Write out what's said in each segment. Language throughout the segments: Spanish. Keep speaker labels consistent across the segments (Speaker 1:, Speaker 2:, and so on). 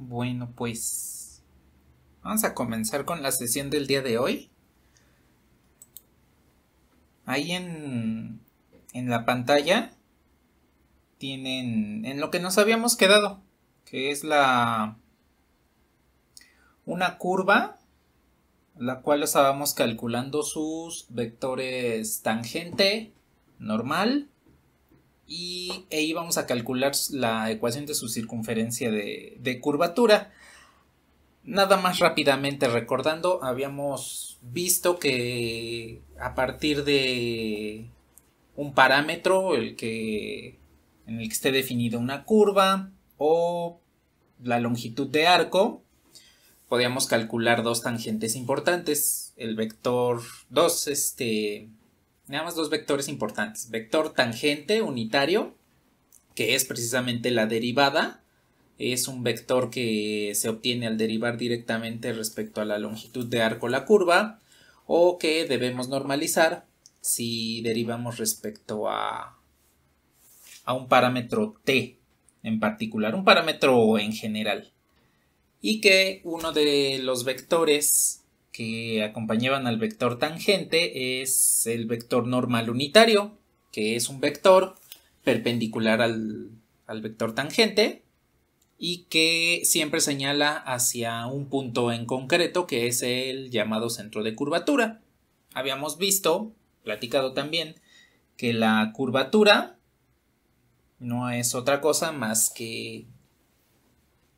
Speaker 1: Bueno, pues vamos a comenzar con la sesión del día de hoy. Ahí en, en la pantalla tienen en lo que nos habíamos quedado, que es la una curva la cual estábamos calculando sus vectores tangente, normal y ahí e vamos a calcular la ecuación de su circunferencia de, curvatura. Nada más rápidamente recordando, habíamos visto que a partir de un parámetro el que, en el que esté definida una curva o la longitud de arco, podíamos calcular dos tangentes importantes. El vector 2, este, nada más dos vectores importantes. Vector tangente unitario, que es precisamente la derivada. Es un vector que se obtiene al derivar directamente respecto a la longitud de arco la curva o que debemos normalizar si derivamos respecto a, a un parámetro t en particular, un parámetro en general. Y que uno de los vectores que acompañaban al vector tangente es el vector normal unitario, que es un vector perpendicular al, al vector tangente y que siempre señala hacia un punto en concreto que es el llamado centro de curvatura. Habíamos visto, platicado también, que la curvatura no es otra cosa más que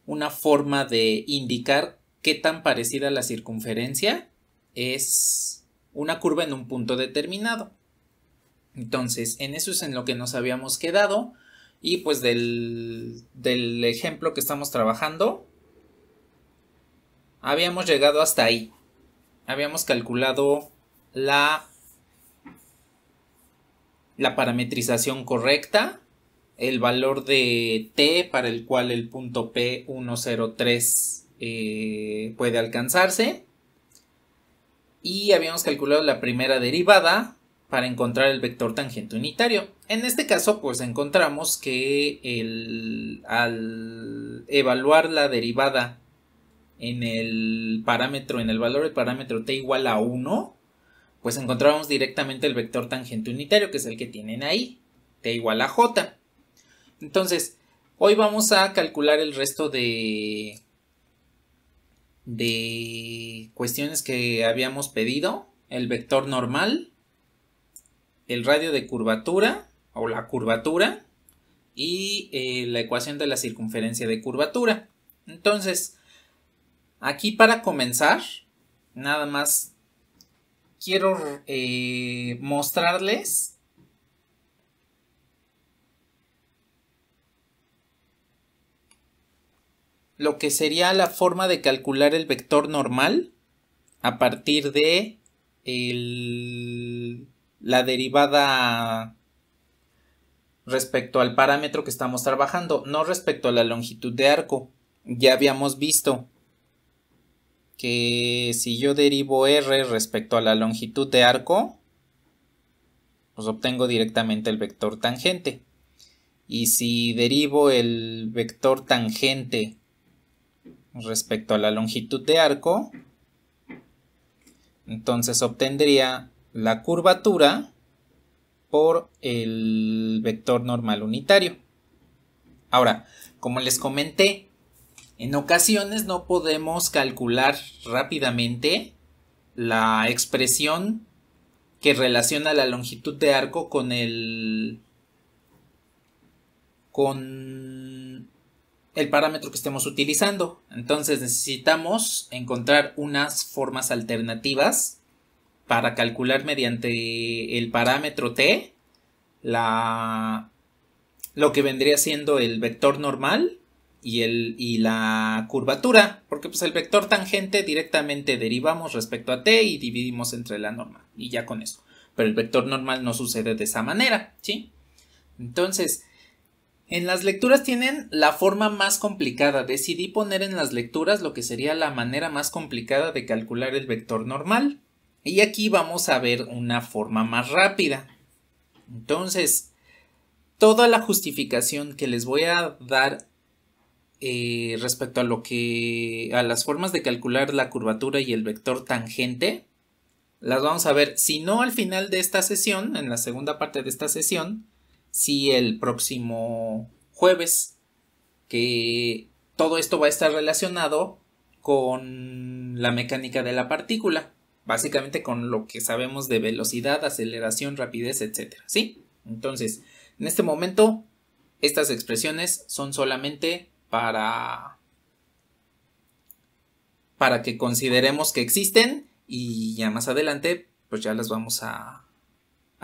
Speaker 1: una forma de indicar qué tan parecida a la circunferencia es una curva en un punto determinado. Entonces, en eso es en lo que nos habíamos quedado. Y pues del, ejemplo que estamos trabajando, habíamos llegado hasta ahí. Habíamos calculado la, la parametrización correcta, el valor de t para el cual el punto P103 eh, puede alcanzarse. Y habíamos calculado la primera derivada para encontrar el vector tangente unitario. En este caso, pues encontramos que al evaluar la derivada en el parámetro, en el valor del parámetro t igual a 1, pues encontramos directamente el vector tangente unitario, que es el que tienen ahí, t igual a j. Entonces, hoy vamos a calcular el resto de de cuestiones que habíamos pedido, el vector normal, el radio de curvatura o la curvatura y eh, la ecuación de la circunferencia de curvatura. Entonces, aquí para comenzar, nada más quiero eh, mostrarles lo que sería la forma de calcular el vector normal a partir de la derivada respecto al parámetro que estamos trabajando, no respecto a la longitud de arco. Ya habíamos visto que si yo derivo r respecto a la longitud de arco, pues obtengo directamente el vector tangente. Y si derivo el vector tangente respecto a la longitud de arco, entonces obtendría la curvatura por el vector normal unitario. Ahora, como les comenté, en ocasiones no podemos calcular rápidamente la expresión que relaciona la longitud de arco con el con el parámetro que estemos utilizando. Entonces necesitamos encontrar unas formas alternativas para calcular mediante el parámetro t la, lo que vendría siendo el vector normal y, el, la curvatura, porque pues el vector tangente directamente derivamos respecto a t y dividimos entre la norma y ya con eso. Pero el vector normal no sucede de esa manera, ¿sí? Entonces, en las lecturas tienen la forma más complicada. Decidí poner en las lecturas lo que sería la manera más complicada de calcular el vector normal. Y aquí vamos a ver una forma más rápida. Entonces, toda la justificación que les voy a dar eh, respecto a lo que. a las formas de calcular la curvatura y el vector tangente. Las vamos a ver. Si no al final de esta sesión, en la segunda parte de esta sesión, si el próximo jueves, que todo esto va a estar relacionado con la mecánica de la partícula, básicamente con lo que sabemos de velocidad, aceleración, rapidez, etcétera, ¿sí? Entonces, en este momento estas expresiones son solamente para para que consideremos que existen y ya más adelante pues ya las vamos a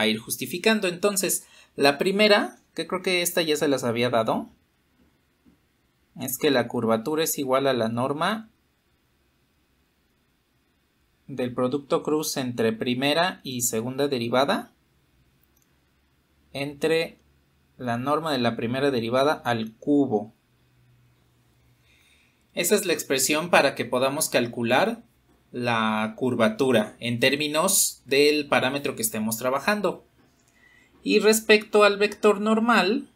Speaker 1: ir justificando. Entonces, la primera, que creo que esta ya se las había dado, es que la curvatura es igual a la norma del producto cruz entre primera y segunda derivada entre la norma de la primera derivada al cubo. Esa es la expresión para que podamos calcular la curvatura en términos del parámetro que estemos trabajando. Y respecto al vector normal,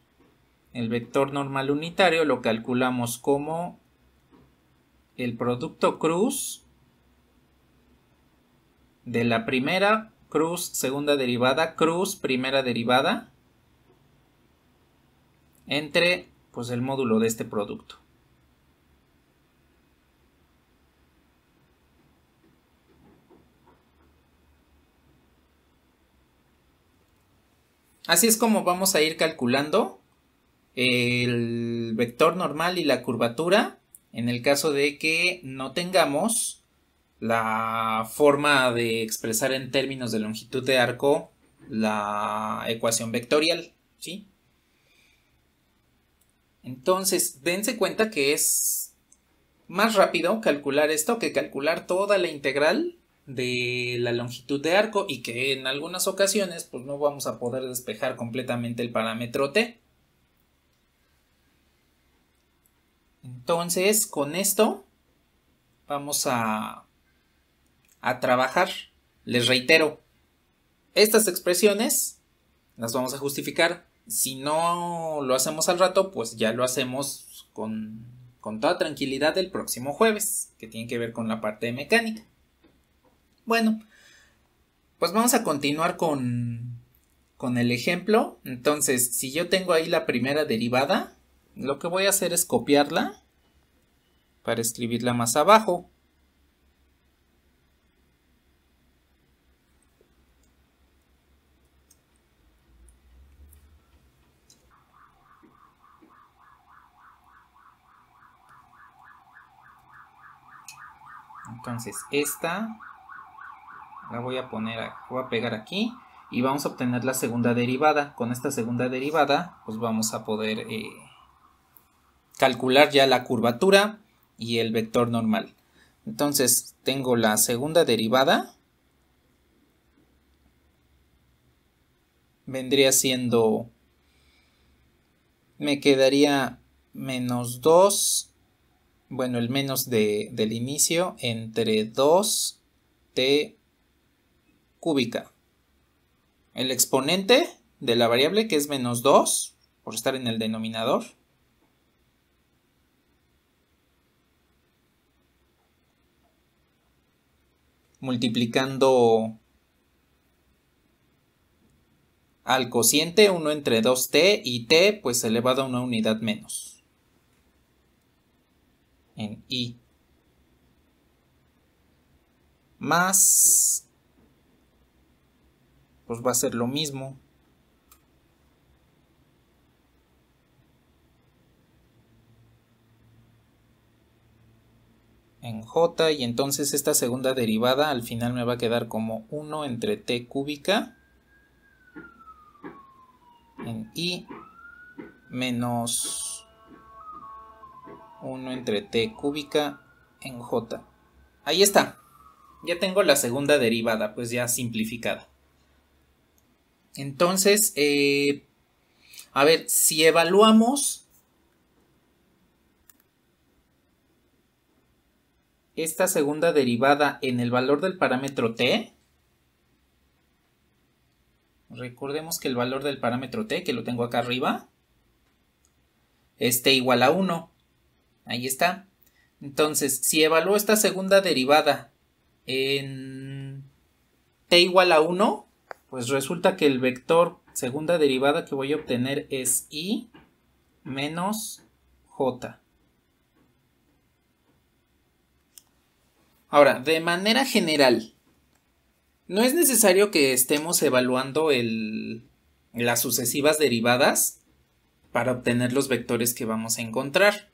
Speaker 1: el vector normal unitario lo calculamos como el producto cruz de la primera cruz, segunda derivada, cruz, primera derivada, entre pues, el módulo de este producto. Así es como vamos a ir calculando el vector normal y la curvatura en el caso de que no tengamos la forma de expresar en términos de longitud de arco la ecuación vectorial, ¿sí? Entonces, dense cuenta que es más rápido calcular esto que calcular toda la integral de la longitud de arco y que en algunas ocasiones pues no vamos a poder despejar completamente el parámetro t. Entonces con esto vamos a, a trabajar. Les reitero, estas expresiones las vamos a justificar. Si no lo hacemos al rato, pues ya lo hacemos con, con toda tranquilidad el próximo jueves, que tiene que ver con la parte de mecánica. Bueno, pues vamos a continuar con, el ejemplo. Entonces, si yo tengo ahí la primera derivada, lo que voy a hacer es copiarla para escribirla más abajo. Entonces, esta la voy a poner, voy a pegar aquí y vamos a obtener la segunda derivada. Con esta segunda derivada, pues vamos a poder eh, calcular ya la curvatura y el vector normal. Entonces, tengo la segunda derivada. Vendría siendo... Me quedaría menos 2. Bueno, el menos del inicio entre 2t cúbica. El exponente de la variable que es menos 2, por estar en el denominador. Multiplicando al cociente 1 entre 2t y t pues elevado a una unidad menos en i más pues va a ser lo mismo. en j y entonces esta segunda derivada al final me va a quedar como 1 entre t cúbica en i menos 1 entre t cúbica en j. Ahí está. Ya tengo la segunda derivada, pues ya simplificada. Entonces, eh, a ver, si evaluamos esta segunda derivada en el valor del parámetro t, recordemos que el valor del parámetro t, que lo tengo acá arriba, es t igual a 1. Ahí está. Entonces, si evalúo esta segunda derivada en t igual a 1, pues resulta que el vector segunda derivada que voy a obtener es i menos j. Ahora, de manera general, no es necesario que estemos evaluando las sucesivas derivadas para obtener los vectores que vamos a encontrar.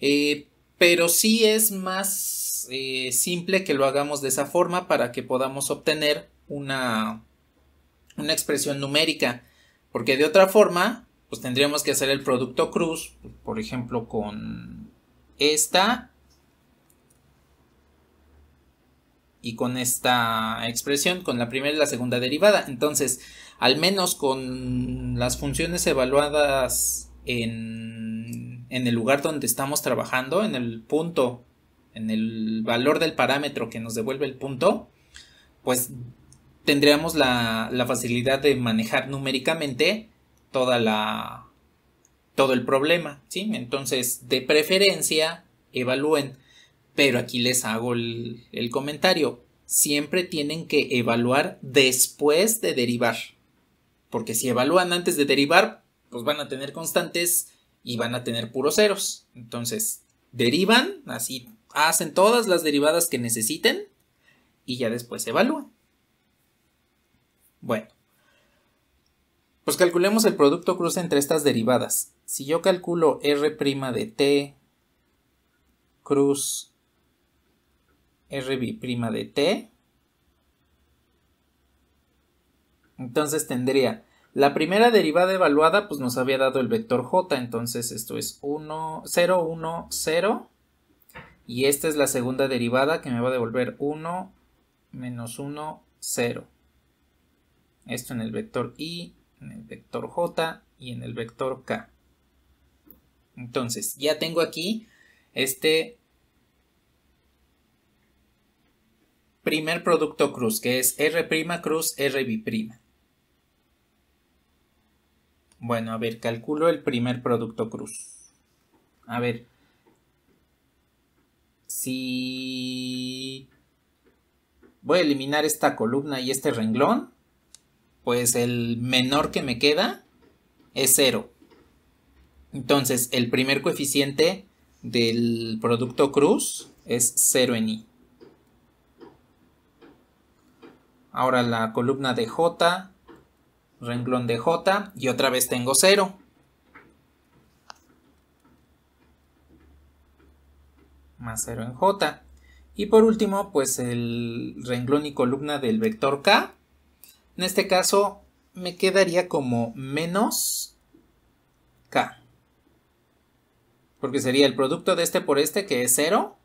Speaker 1: Eh, pero sí es más eh, simple que lo hagamos de esa forma para que podamos obtener una una expresión numérica, porque de otra forma, pues tendríamos que hacer el producto cruz, por ejemplo, con esta y con esta expresión, con la primera y la segunda derivada. Entonces, al menos con las funciones evaluadas en, en, el lugar donde estamos trabajando, en el punto, en el valor del parámetro que nos devuelve el punto, pues tendríamos la, facilidad de manejar numéricamente toda la, todo el problema, ¿sí? Entonces, de preferencia, evalúen. Pero aquí les hago el, comentario. Siempre tienen que evaluar después de derivar. Porque si evalúan antes de derivar, pues van a tener constantes y van a tener puros ceros. Entonces, derivan, así hacen todas las derivadas que necesiten y ya después evalúan. Bueno, pues calculemos el producto cruz entre estas derivadas. Si yo calculo R' de t cruz r' de t, entonces tendría la primera derivada evaluada pues nos había dado el vector j, entonces esto es 1, 0, 1, 0. Y esta es la segunda derivada que me va a devolver 1, menos 1, 0. Esto en el vector I, en el vector j y en el vector k. Entonces, ya tengo aquí este primer producto cruz, que es R' cruz R'B'. Bueno, a ver, calculo el primer producto cruz. A ver, si voy a eliminar esta columna y este renglón, pues el menor que me queda es 0. Entonces, el primer coeficiente del producto cruz es 0 en i. Ahora la columna de j, renglón de j, y otra vez tengo 0. Más 0 en j. Y por último, pues el renglón y columna del vector k, en este caso me quedaría como menos k. Porque sería el producto de este por este que es 0.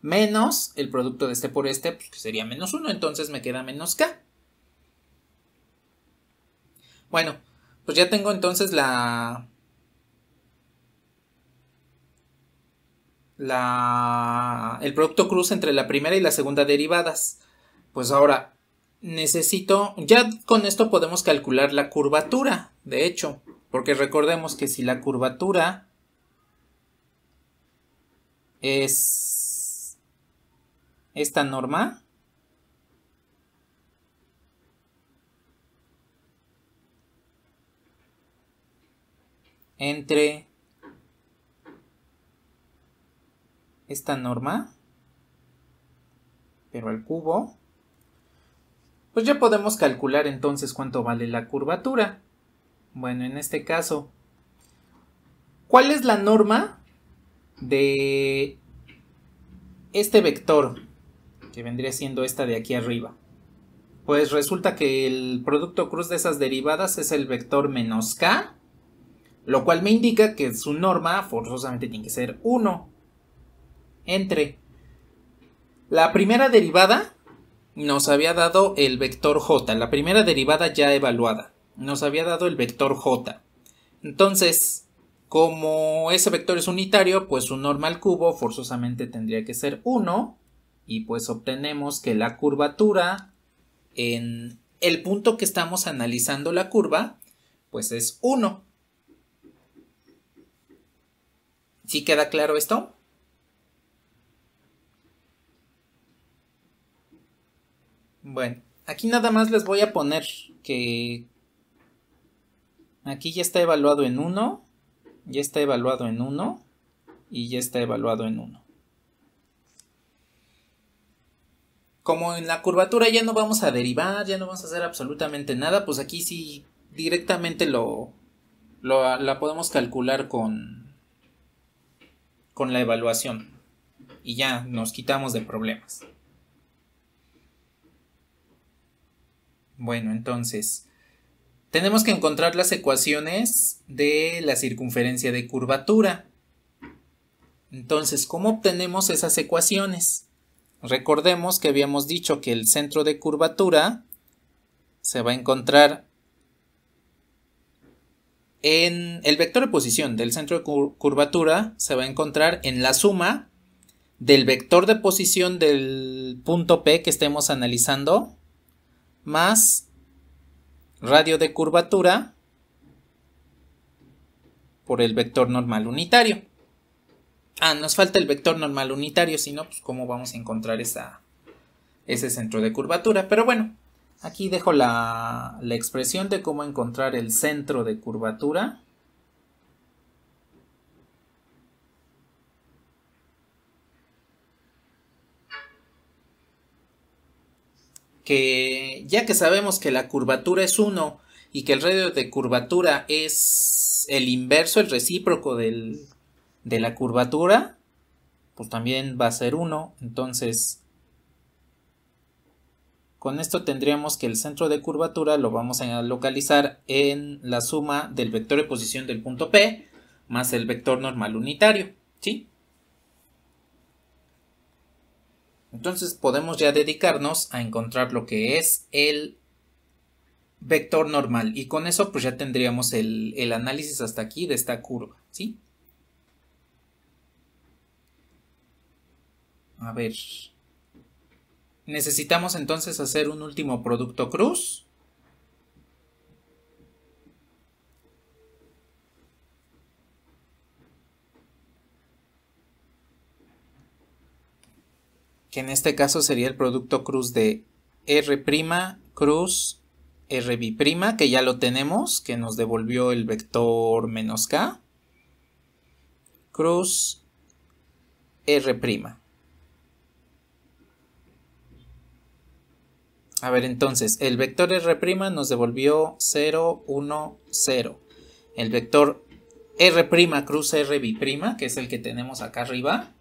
Speaker 1: Menos el producto de este por este pues, que sería menos 1. Entonces me queda menos k. Bueno, pues ya tengo entonces la... La, el producto cruz entre la primera y la segunda derivadas. Pues ahora necesito, ya con esto podemos calcular la curvatura, de hecho, porque recordemos que si la curvatura es esta norma, entre esta norma, pero el cubo, pues ya podemos calcular entonces cuánto vale la curvatura. Bueno, en este caso, ¿cuál es la norma de este vector? Que vendría siendo esta de aquí arriba. Pues resulta que el producto cruz de esas derivadas es el vector menos k, lo cual me indica que su norma forzosamente tiene que ser 1 entre la primera derivada nos había dado el vector j, la primera derivada ya evaluada, nos había dado el vector j. Entonces, como ese vector es unitario, pues su normal cubo forzosamente tendría que ser 1 y pues obtenemos que la curvatura en el punto que estamos analizando la curva, pues es 1. ¿Sí queda claro esto? Bueno, aquí nada más les voy a poner que aquí ya está evaluado en 1, ya está evaluado en 1 y ya está evaluado en 1. Como en la curvatura ya no vamos a derivar, ya no vamos a hacer absolutamente nada, pues aquí sí directamente lo, lo la podemos calcular con, con la evaluación y ya nos quitamos de problemas. Bueno, entonces, tenemos que encontrar las ecuaciones de la circunferencia de curvatura. Entonces, ¿cómo obtenemos esas ecuaciones? Recordemos que habíamos dicho que el centro de curvatura se va a encontrar en el vector de posición del centro de curvatura se va a encontrar en la suma del vector de posición del punto P que estemos analizando más radio de curvatura por el vector normal unitario. Ah, nos falta el vector normal unitario, si no, pues cómo vamos a encontrar esa, ese centro de curvatura. Pero bueno, aquí dejo la, la expresión de cómo encontrar el centro de curvatura que ya que sabemos que la curvatura es 1 y que el radio de curvatura es el inverso, el recíproco de la curvatura, pues también va a ser 1. Entonces, con esto tendríamos que el centro de curvatura lo vamos a localizar en la suma del vector de posición del punto P más el vector normal unitario, ¿sí? Entonces podemos ya dedicarnos a encontrar lo que es el vector normal y con eso pues ya tendríamos el, el análisis hasta aquí de esta curva, ¿sí? A ver. Necesitamos entonces hacer un último producto cruz que en este caso sería el producto cruz de R' cruz R'B', que ya lo tenemos, que nos devolvió el vector menos K, cruz R'. A ver, entonces, el vector R' nos devolvió 0, 1, 0. El vector R' cruz R'B', que es el que tenemos acá arriba,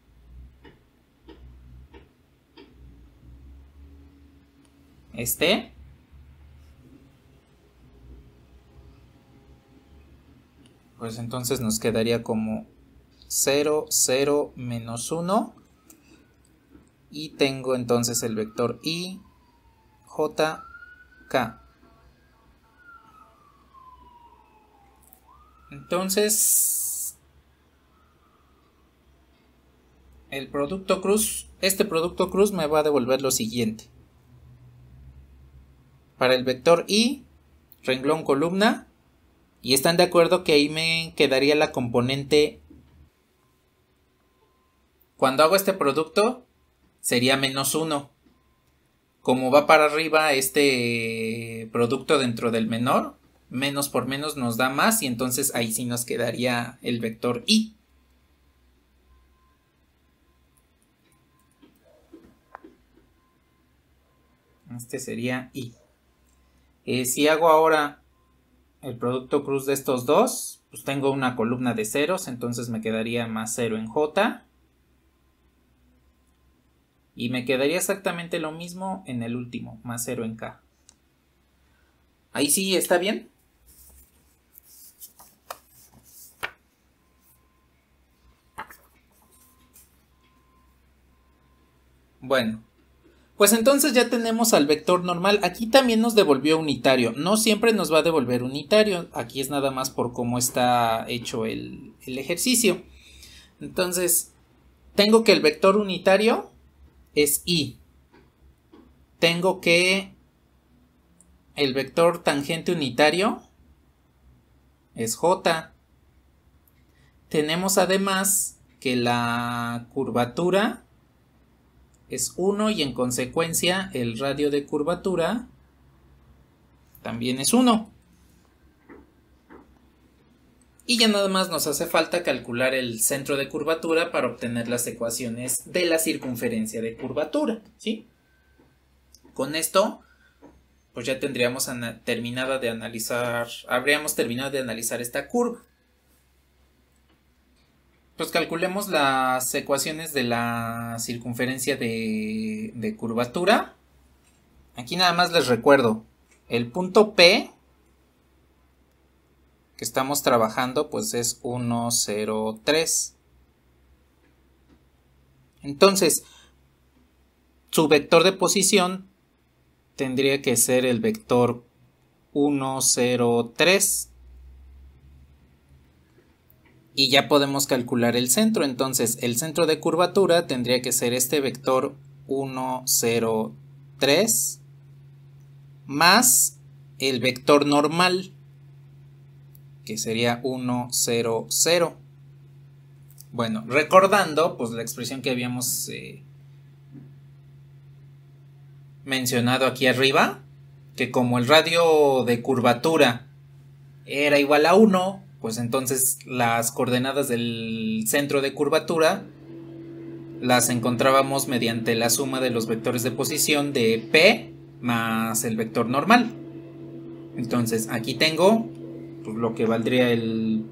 Speaker 1: Este. Pues entonces nos quedaría como 0, 0, menos 1. Y tengo entonces el vector i, j, k. Entonces, el producto cruz, este producto cruz me va a devolver lo siguiente para el vector i, renglón columna, y están de acuerdo que ahí me quedaría la componente. Cuando hago este producto, sería menos 1. Como va para arriba este producto dentro del menor, menos por menos nos da más y entonces ahí sí nos quedaría el vector i. Este sería i. Eh, si hago ahora el producto cruz de estos dos, pues tengo una columna de ceros, entonces me quedaría más cero en J. Y me quedaría exactamente lo mismo en el último, más cero en K. Ahí sí está bien. Bueno, pues entonces ya tenemos al vector normal, aquí también nos devolvió unitario, no siempre nos va a devolver unitario, aquí es nada más por cómo está hecho el, ejercicio. Entonces, tengo que el vector unitario es i, tengo que el vector tangente unitario es j, tenemos además que la curvatura es 1 y en consecuencia el radio de curvatura también es 1. Y ya nada más nos hace falta calcular el centro de curvatura para obtener las ecuaciones de la circunferencia de curvatura, ¿sí? Con esto, pues ya tendríamos terminada de analizar, habríamos terminado de analizar esta curva. Pues calculemos las ecuaciones de la circunferencia de, de curvatura. Aquí nada más les recuerdo, el punto P que estamos trabajando pues es 1, 0, 3. Entonces, su vector de posición tendría que ser el vector 1, 0, 3 y ya podemos calcular el centro. Entonces, el centro de curvatura tendría que ser este vector 1, 0, 3 más el vector normal, que sería 1, 0, 0. Bueno, recordando pues la expresión que habíamos eh, mencionado aquí arriba, que como el radio de curvatura era igual a 1, pues entonces las coordenadas del centro de curvatura las encontrábamos mediante la suma de los vectores de posición de P más el vector normal. Entonces aquí tengo pues, lo que valdría el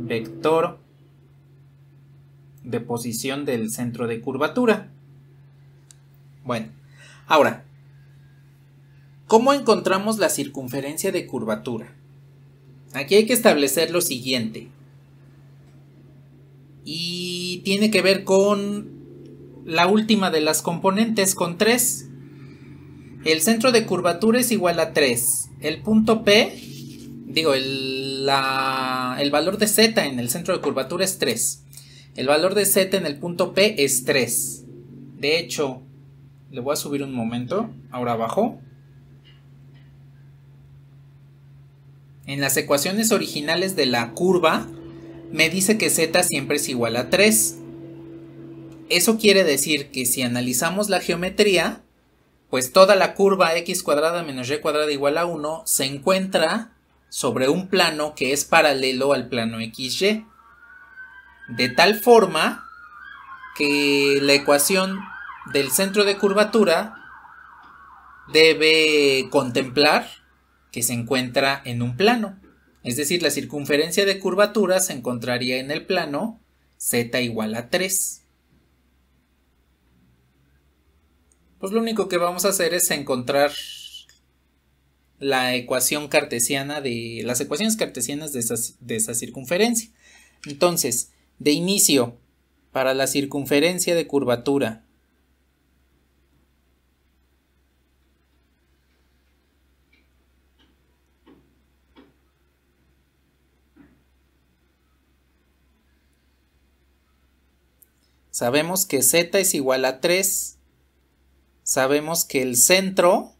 Speaker 1: vector de posición del centro de curvatura. Bueno, ahora ¿Cómo encontramos la circunferencia de curvatura? Aquí hay que establecer lo siguiente. Y tiene que ver con la última de las componentes, con 3. El centro de curvatura es igual a 3. El punto P, digo, el, valor de z en el centro de curvatura es 3. El valor de z en el punto P es 3. De hecho, le voy a subir un momento, ahora abajo. en las ecuaciones originales de la curva, me dice que z siempre es igual a 3. Eso quiere decir que si analizamos la geometría, pues toda la curva x cuadrada menos y cuadrada igual a 1 se encuentra sobre un plano que es paralelo al plano xy. De tal forma que la ecuación del centro de curvatura debe contemplar que se encuentra en un plano. Es decir, la circunferencia de curvatura se encontraría en el plano z igual a 3. Pues lo único que vamos a hacer es encontrar la ecuación cartesiana de las ecuaciones cartesianas de esa circunferencia. Entonces, de inicio, para la circunferencia de curvatura Sabemos que z es igual a 3. Sabemos que el centro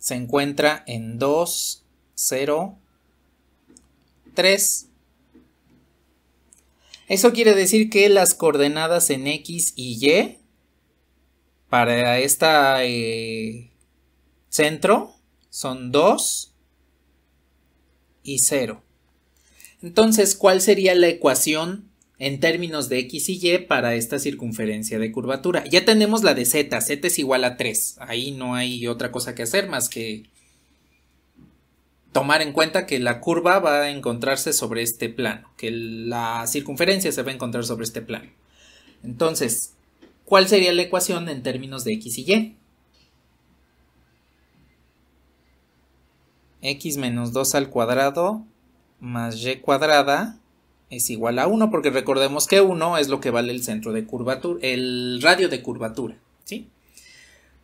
Speaker 1: se encuentra en 2, 0, 3. Eso quiere decir que las coordenadas en X y Y para este centro son 2 y 0. Entonces, ¿cuál sería la ecuación en términos de X y Y para esta circunferencia de curvatura. Ya tenemos la de Z, Z es igual a 3. Ahí no hay otra cosa que hacer más que tomar en cuenta que la curva va a encontrarse sobre este plano, que la circunferencia se va a encontrar sobre este plano. Entonces, ¿cuál sería la ecuación en términos de X y Y? X menos 2 al cuadrado más Y cuadrada es igual a 1 porque recordemos que 1 es lo que vale el centro de curvatura, el radio de curvatura, ¿sí?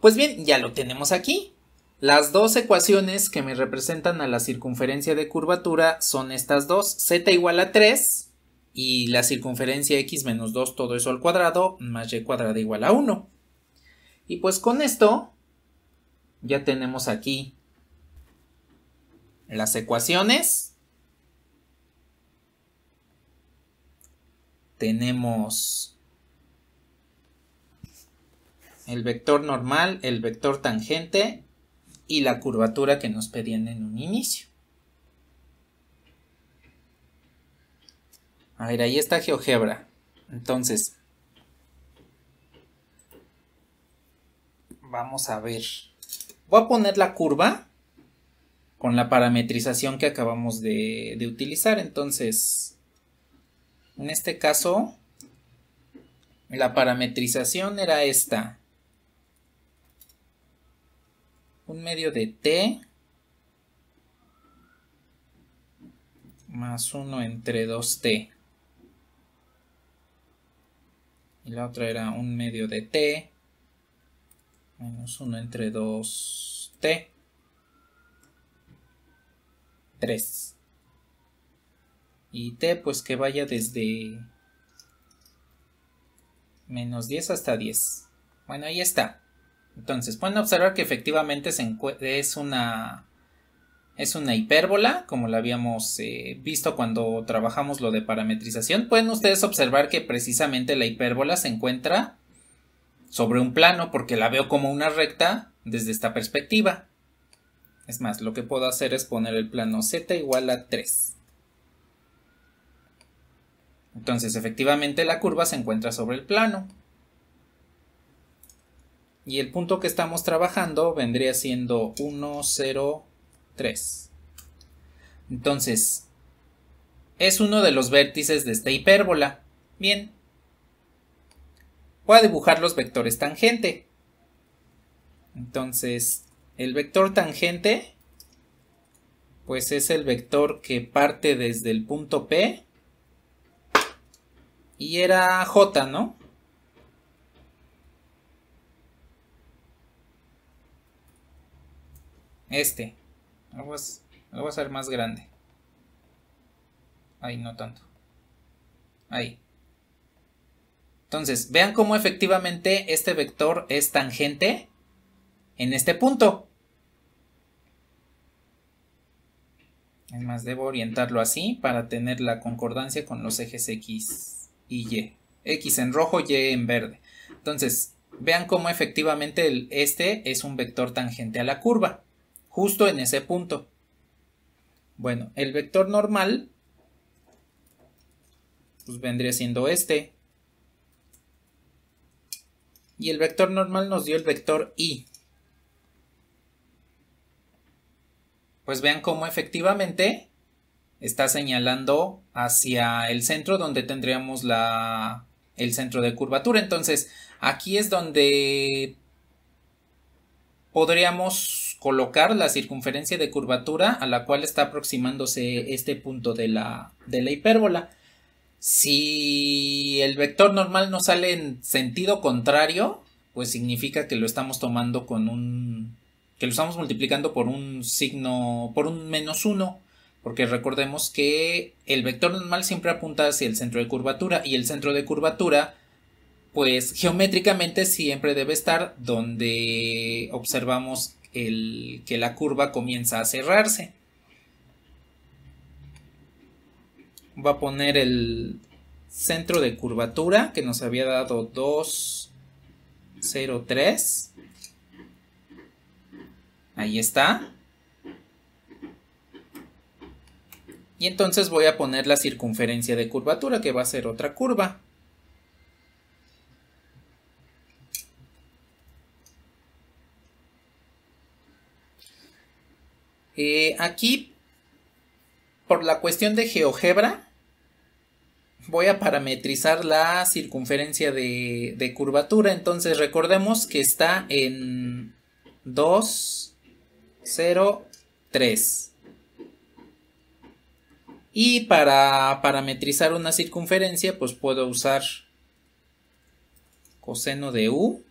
Speaker 1: Pues bien, ya lo tenemos aquí. Las dos ecuaciones que me representan a la circunferencia de curvatura son estas dos, z igual a 3 y la circunferencia x menos 2 todo eso al cuadrado más y cuadrada igual a 1. Y pues con esto ya tenemos aquí las ecuaciones tenemos el vector normal, el vector tangente y la curvatura que nos pedían en un inicio. A ver, ahí está GeoGebra. Entonces, vamos a ver. Voy a poner la curva con la parametrización que acabamos de, de utilizar. Entonces, en este caso, la parametrización era esta. Un medio de t más 1 entre 2t. Y la otra era un medio de t menos 1 entre 2t. 3. Y T pues que vaya desde menos 10 hasta 10. Bueno, ahí está. Entonces pueden observar que efectivamente es una es una hipérbola, como la habíamos eh, visto cuando trabajamos lo de parametrización. Pueden ustedes observar que precisamente la hipérbola se encuentra sobre un plano porque la veo como una recta desde esta perspectiva. Es más, lo que puedo hacer es poner el plano z igual a 3. Entonces, efectivamente, la curva se encuentra sobre el plano. Y el punto que estamos trabajando vendría siendo 1, 0, 3. Entonces, es uno de los vértices de esta hipérbola. Bien. Voy a dibujar los vectores tangente. Entonces, el vector tangente, pues es el vector que parte desde el punto P y era J, ¿no? Este. Lo voy, a, hacer más grande. Ahí no tanto. Ahí. Entonces, vean cómo efectivamente este vector es tangente en este punto. Es más, debo orientarlo así para tener la concordancia con los ejes X y Y. X en rojo, Y en verde. Entonces, vean cómo efectivamente el, este es un vector tangente a la curva, justo en ese punto. Bueno, el vector normal pues vendría siendo este. Y el vector normal nos dio el vector y. Pues vean cómo efectivamente está señalando hacia el centro donde tendríamos la, el centro de curvatura. Entonces, aquí es donde podríamos colocar la circunferencia de curvatura a la cual está aproximándose este punto de la, de la hipérbola. Si el vector normal no sale en sentido contrario, pues significa que lo estamos tomando con un... que lo estamos multiplicando por un signo, por un menos 1 porque recordemos que el vector normal siempre apunta hacia el centro de curvatura y el centro de curvatura pues geométricamente siempre debe estar donde observamos el, que la curva comienza a cerrarse. Va a poner el centro de curvatura que nos había dado 2, 0, 3. Ahí está. Y entonces voy a poner la circunferencia de curvatura, que va a ser otra curva. Eh, aquí, por la cuestión de GeoGebra, voy a parametrizar la circunferencia de, de curvatura. Entonces recordemos que está en 2, 0, 3. Y para parametrizar una circunferencia, pues puedo usar coseno de U.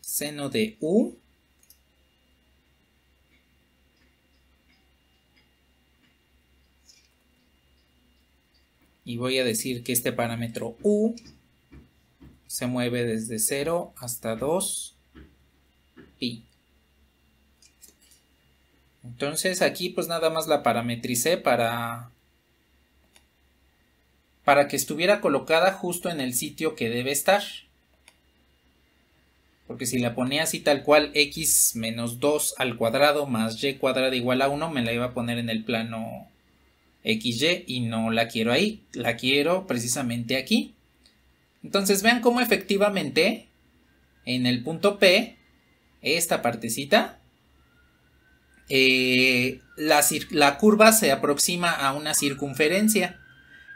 Speaker 1: Seno de U. y voy a decir que este parámetro u se mueve desde 0 hasta 2 pi. Entonces aquí pues nada más la parametricé para, para que estuviera colocada justo en el sitio que debe estar. Porque si la ponía así tal cual x menos 2 al cuadrado más y cuadrado igual a 1 me la iba a poner en el plano XY y no la quiero ahí, la quiero precisamente aquí. Entonces vean cómo efectivamente en el punto P, esta partecita, eh, la, la, curva se aproxima a una circunferencia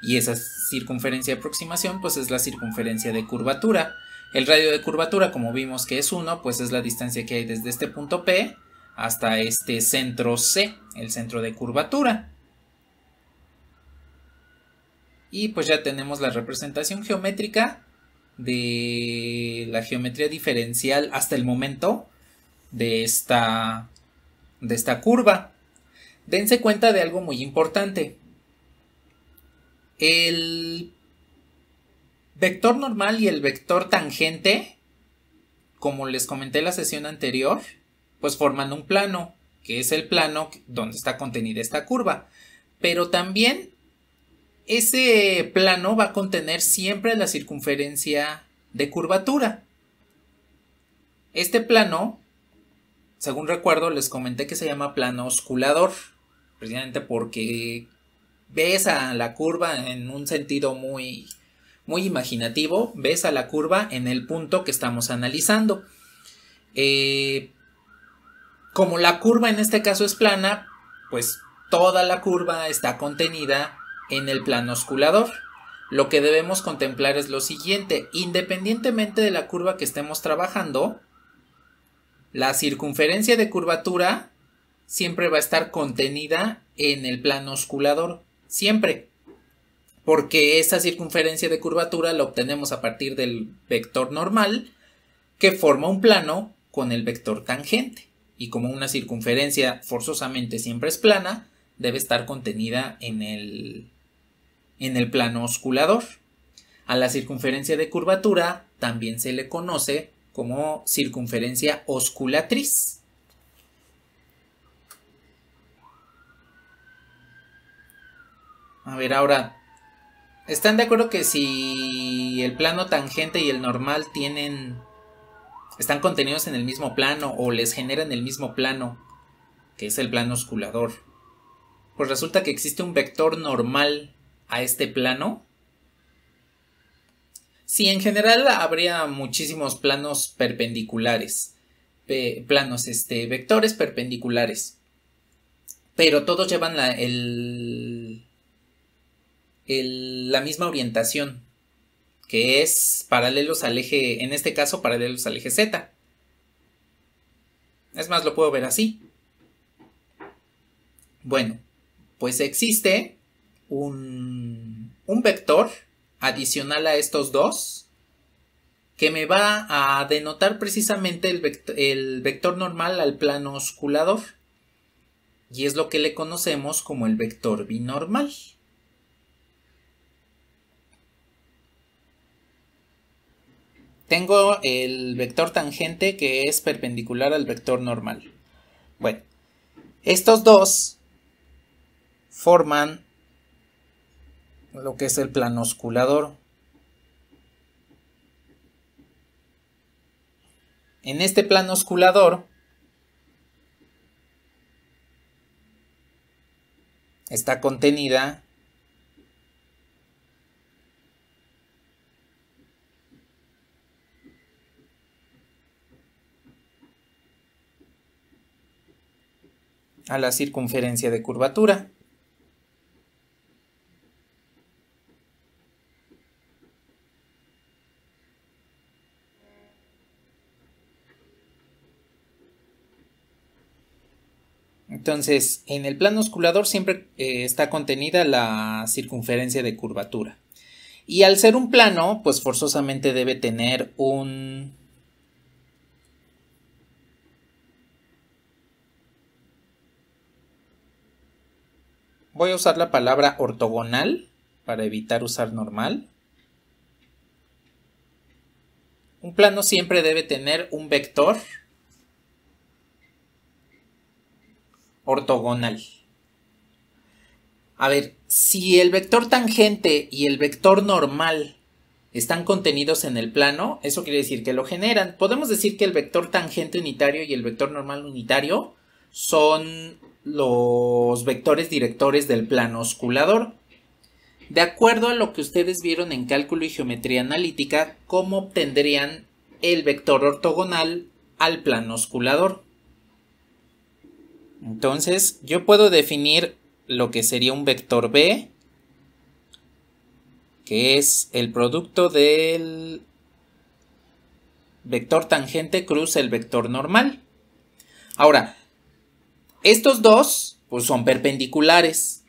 Speaker 1: y esa circunferencia de aproximación pues es la circunferencia de curvatura. El radio de curvatura como vimos que es 1 pues es la distancia que hay desde este punto P hasta este centro C, el centro de curvatura. Y pues ya tenemos la representación geométrica de la geometría diferencial hasta el momento de esta, de esta curva. Dense cuenta de algo muy importante. El vector normal y el vector tangente, como les comenté en la sesión anterior, pues forman un plano, que es el plano donde está contenida esta curva. Pero también ese plano va a contener siempre la circunferencia de curvatura. Este plano, según recuerdo, les comenté que se llama plano osculador, precisamente porque ves a la curva en un sentido muy, muy imaginativo, ves a la curva en el punto que estamos analizando. Eh, como la curva en este caso es plana, pues toda la curva está contenida en el plano osculador. Lo que debemos contemplar es lo siguiente, independientemente de la curva que estemos trabajando, la circunferencia de curvatura siempre va a estar contenida en el plano osculador, siempre, porque esa circunferencia de curvatura la obtenemos a partir del vector normal que forma un plano con el vector tangente, y como una circunferencia forzosamente siempre es plana, debe estar contenida en el en el plano osculador. A la circunferencia de curvatura también se le conoce como circunferencia osculatriz. A ver, ahora, ¿están de acuerdo que si el plano tangente y el normal tienen... están contenidos en el mismo plano o les generan el mismo plano, que es el plano osculador? Pues resulta que existe un vector normal a este plano. Sí, en general habría muchísimos planos perpendiculares, planos, este, vectores perpendiculares, pero todos llevan la, el, la misma orientación, que es paralelos al eje, en este caso paralelos al eje Z. Es más, lo puedo ver así. Bueno, pues existe un un vector adicional a estos dos que me va a denotar precisamente el vector, el vector normal al plano osculador y es lo que le conocemos como el vector binormal. Tengo el vector tangente que es perpendicular al vector normal. Bueno, estos dos forman lo que es el plano osculador. En este plano osculador está contenida a la circunferencia de curvatura. Entonces, en el plano osculador siempre eh, está contenida la circunferencia de curvatura. Y al ser un plano, pues forzosamente debe tener un... Voy a usar la palabra ortogonal para evitar usar normal. Un plano siempre debe tener un vector ortogonal. A ver, si el vector tangente y el vector normal están contenidos en el plano, eso quiere decir que lo generan. Podemos decir que el vector tangente unitario y el vector normal unitario son los vectores directores del plano osculador. De acuerdo a lo que ustedes vieron en cálculo y geometría analítica, ¿cómo obtendrían el vector ortogonal al plano osculador? Entonces, yo puedo definir lo que sería un vector B, que es el producto del vector tangente cruz el vector normal. Ahora, estos dos pues son perpendiculares.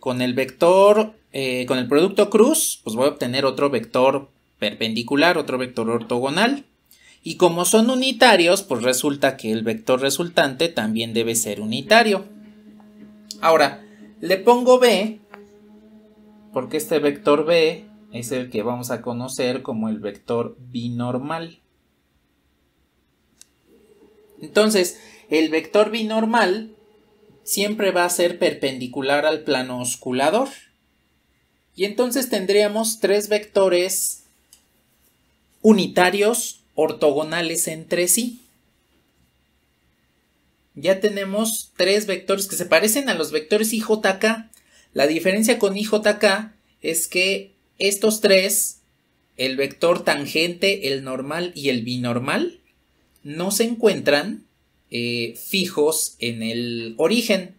Speaker 1: Con el vector, eh, con el producto cruz, pues voy a obtener otro vector perpendicular, otro vector ortogonal. Y como son unitarios, pues resulta que el vector resultante también debe ser unitario. Ahora, le pongo B, porque este vector B es el que vamos a conocer como el vector binormal. Entonces, el vector binormal siempre va a ser perpendicular al plano osculador. Y entonces tendríamos tres vectores unitarios ortogonales entre sí. Ya tenemos tres vectores que se parecen a los vectores IJK. La diferencia con IJK es que estos tres, el vector tangente, el normal y el binormal, no se encuentran eh, fijos en el origen,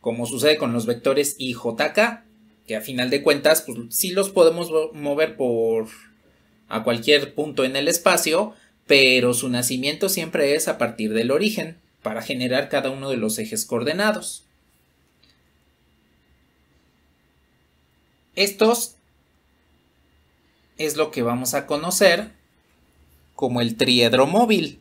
Speaker 1: como sucede con los vectores IJK, que a final de cuentas pues, sí los podemos mover por a cualquier punto en el espacio, pero su nacimiento siempre es a partir del origen, para generar cada uno de los ejes coordenados. Estos es lo que vamos a conocer como el triedro móvil.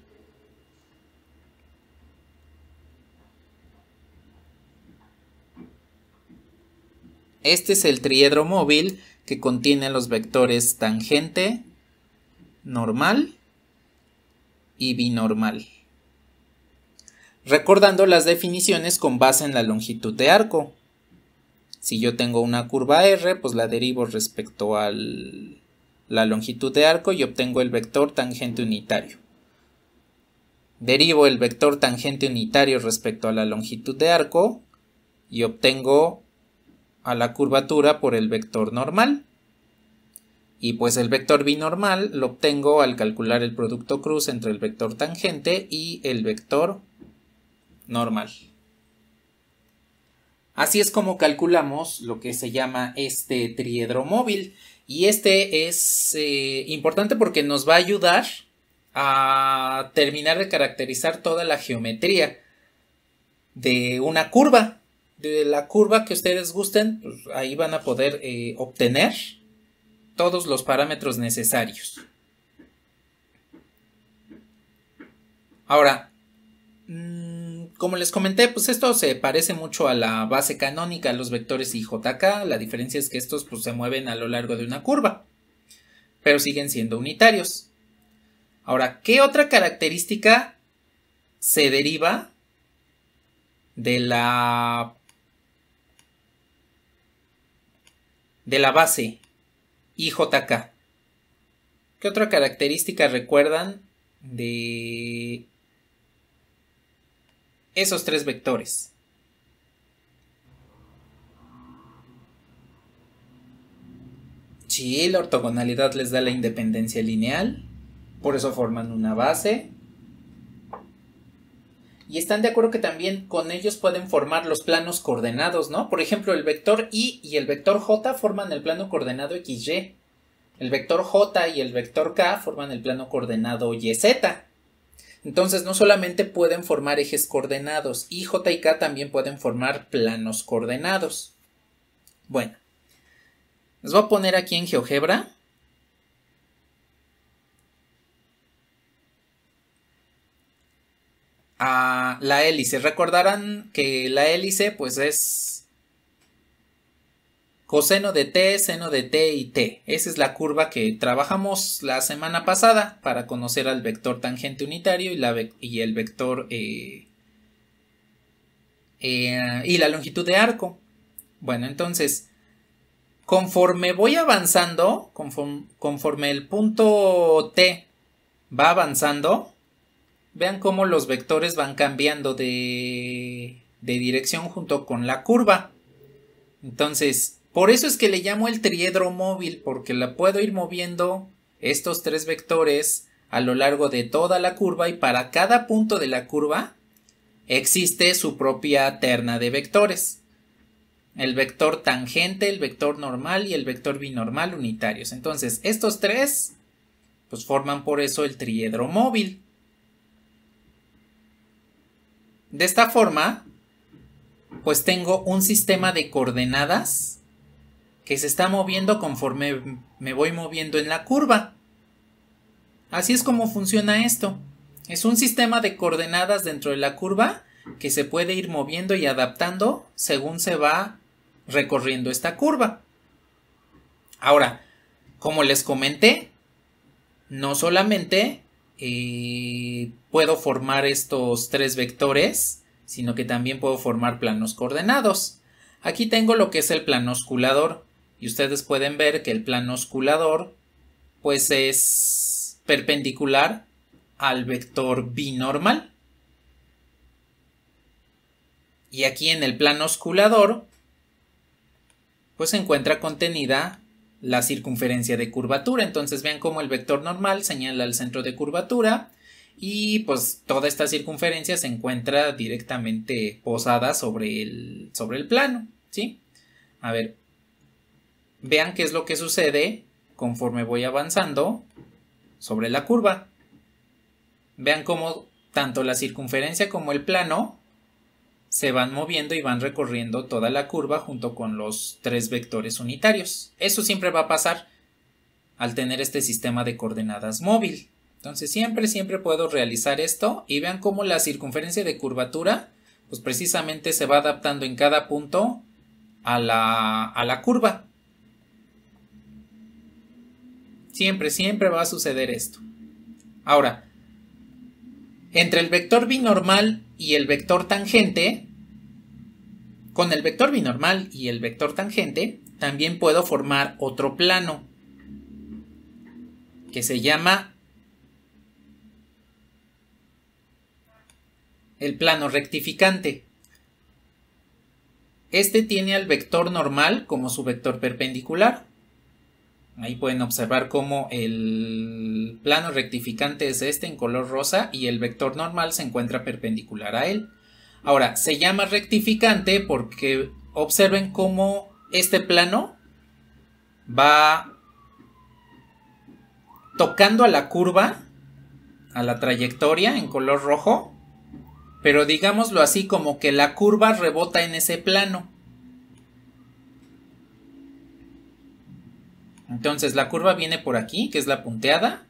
Speaker 1: Este es el triedro móvil que contiene los vectores tangente, normal y binormal. Recordando las definiciones con base en la longitud de arco. Si yo tengo una curva R, pues la derivo respecto a la longitud de arco y obtengo el vector tangente unitario. Derivo el vector tangente unitario respecto a la longitud de arco y obtengo a la curvatura por el vector normal. Y pues el vector binormal lo obtengo al calcular el producto cruz entre el vector tangente y el vector normal. Así es como calculamos lo que se llama este triedro móvil. Y este es eh, importante porque nos va a ayudar a terminar de caracterizar toda la geometría de una curva. De la curva que ustedes gusten, pues, ahí van a poder eh, obtener todos los parámetros necesarios. Ahora, mm, como les comenté, pues esto se parece mucho a la base canónica, los vectores IJK, la diferencia es que estos pues, se mueven a lo largo de una curva, pero siguen siendo unitarios. Ahora, ¿qué otra característica se deriva de la de la base y JK. ¿Qué otra característica recuerdan de esos tres vectores? Sí, la ortogonalidad les da la independencia lineal, por eso forman una base y están de acuerdo que también con ellos pueden formar los planos coordenados, ¿no? Por ejemplo, el vector i y el vector j forman el plano coordenado xy. El vector j y el vector k forman el plano coordenado yz. Entonces no solamente pueden formar ejes coordenados, y j y k también pueden formar planos coordenados. Bueno, les voy a poner aquí en GeoGebra a la hélice. Recordarán que la hélice pues es coseno de t, seno de t y t. Esa es la curva que trabajamos la semana pasada para conocer al vector tangente unitario y, la y el vector eh, eh, y la longitud de arco. Bueno, entonces, conforme voy avanzando, conforme el punto t va avanzando, Vean cómo los vectores van cambiando de, dirección junto con la curva. Entonces, por eso es que le llamo el triedro móvil, porque la puedo ir moviendo estos tres vectores a lo largo de toda la curva y para cada punto de la curva existe su propia terna de vectores. El vector tangente, el vector normal y el vector binormal unitarios. Entonces, estos tres pues forman por eso el triedro móvil. De esta forma, pues tengo un sistema de coordenadas que se está moviendo conforme me voy moviendo en la curva. Así es como funciona esto. Es un sistema de coordenadas dentro de la curva que se puede ir moviendo y adaptando según se va recorriendo esta curva. Ahora, como les comenté, no solamente eh, puedo formar estos tres vectores, sino que también puedo formar planos coordenados. Aquí tengo lo que es el plano osculador y ustedes pueden ver que el plano osculador pues es perpendicular al vector binormal. Y aquí en el plano osculador pues se encuentra contenida la circunferencia de curvatura. Entonces vean cómo el vector normal señala el centro de curvatura y pues toda esta circunferencia se encuentra directamente posada sobre el, sobre el plano, ¿sí? A ver, vean qué es lo que sucede conforme voy avanzando sobre la curva. Vean cómo tanto la circunferencia como el plano se van moviendo y van recorriendo toda la curva junto con los tres vectores unitarios. Eso siempre va a pasar al tener este sistema de coordenadas móvil. Entonces siempre, siempre puedo realizar esto y vean cómo la circunferencia de curvatura pues precisamente se va adaptando en cada punto a la, a la curva. Siempre, siempre va a suceder esto. Ahora, entre el vector binormal y el vector tangente, con el vector binormal y el vector tangente, también puedo formar otro plano que se llama el plano rectificante. Este tiene al vector normal como su vector perpendicular. Ahí pueden observar cómo el plano rectificante es este en color rosa y el vector normal se encuentra perpendicular a él. Ahora, se llama rectificante porque observen cómo este plano va tocando a la curva, a la trayectoria en color rojo, pero digámoslo así como que la curva rebota en ese plano. Entonces la curva viene por aquí, que es la punteada,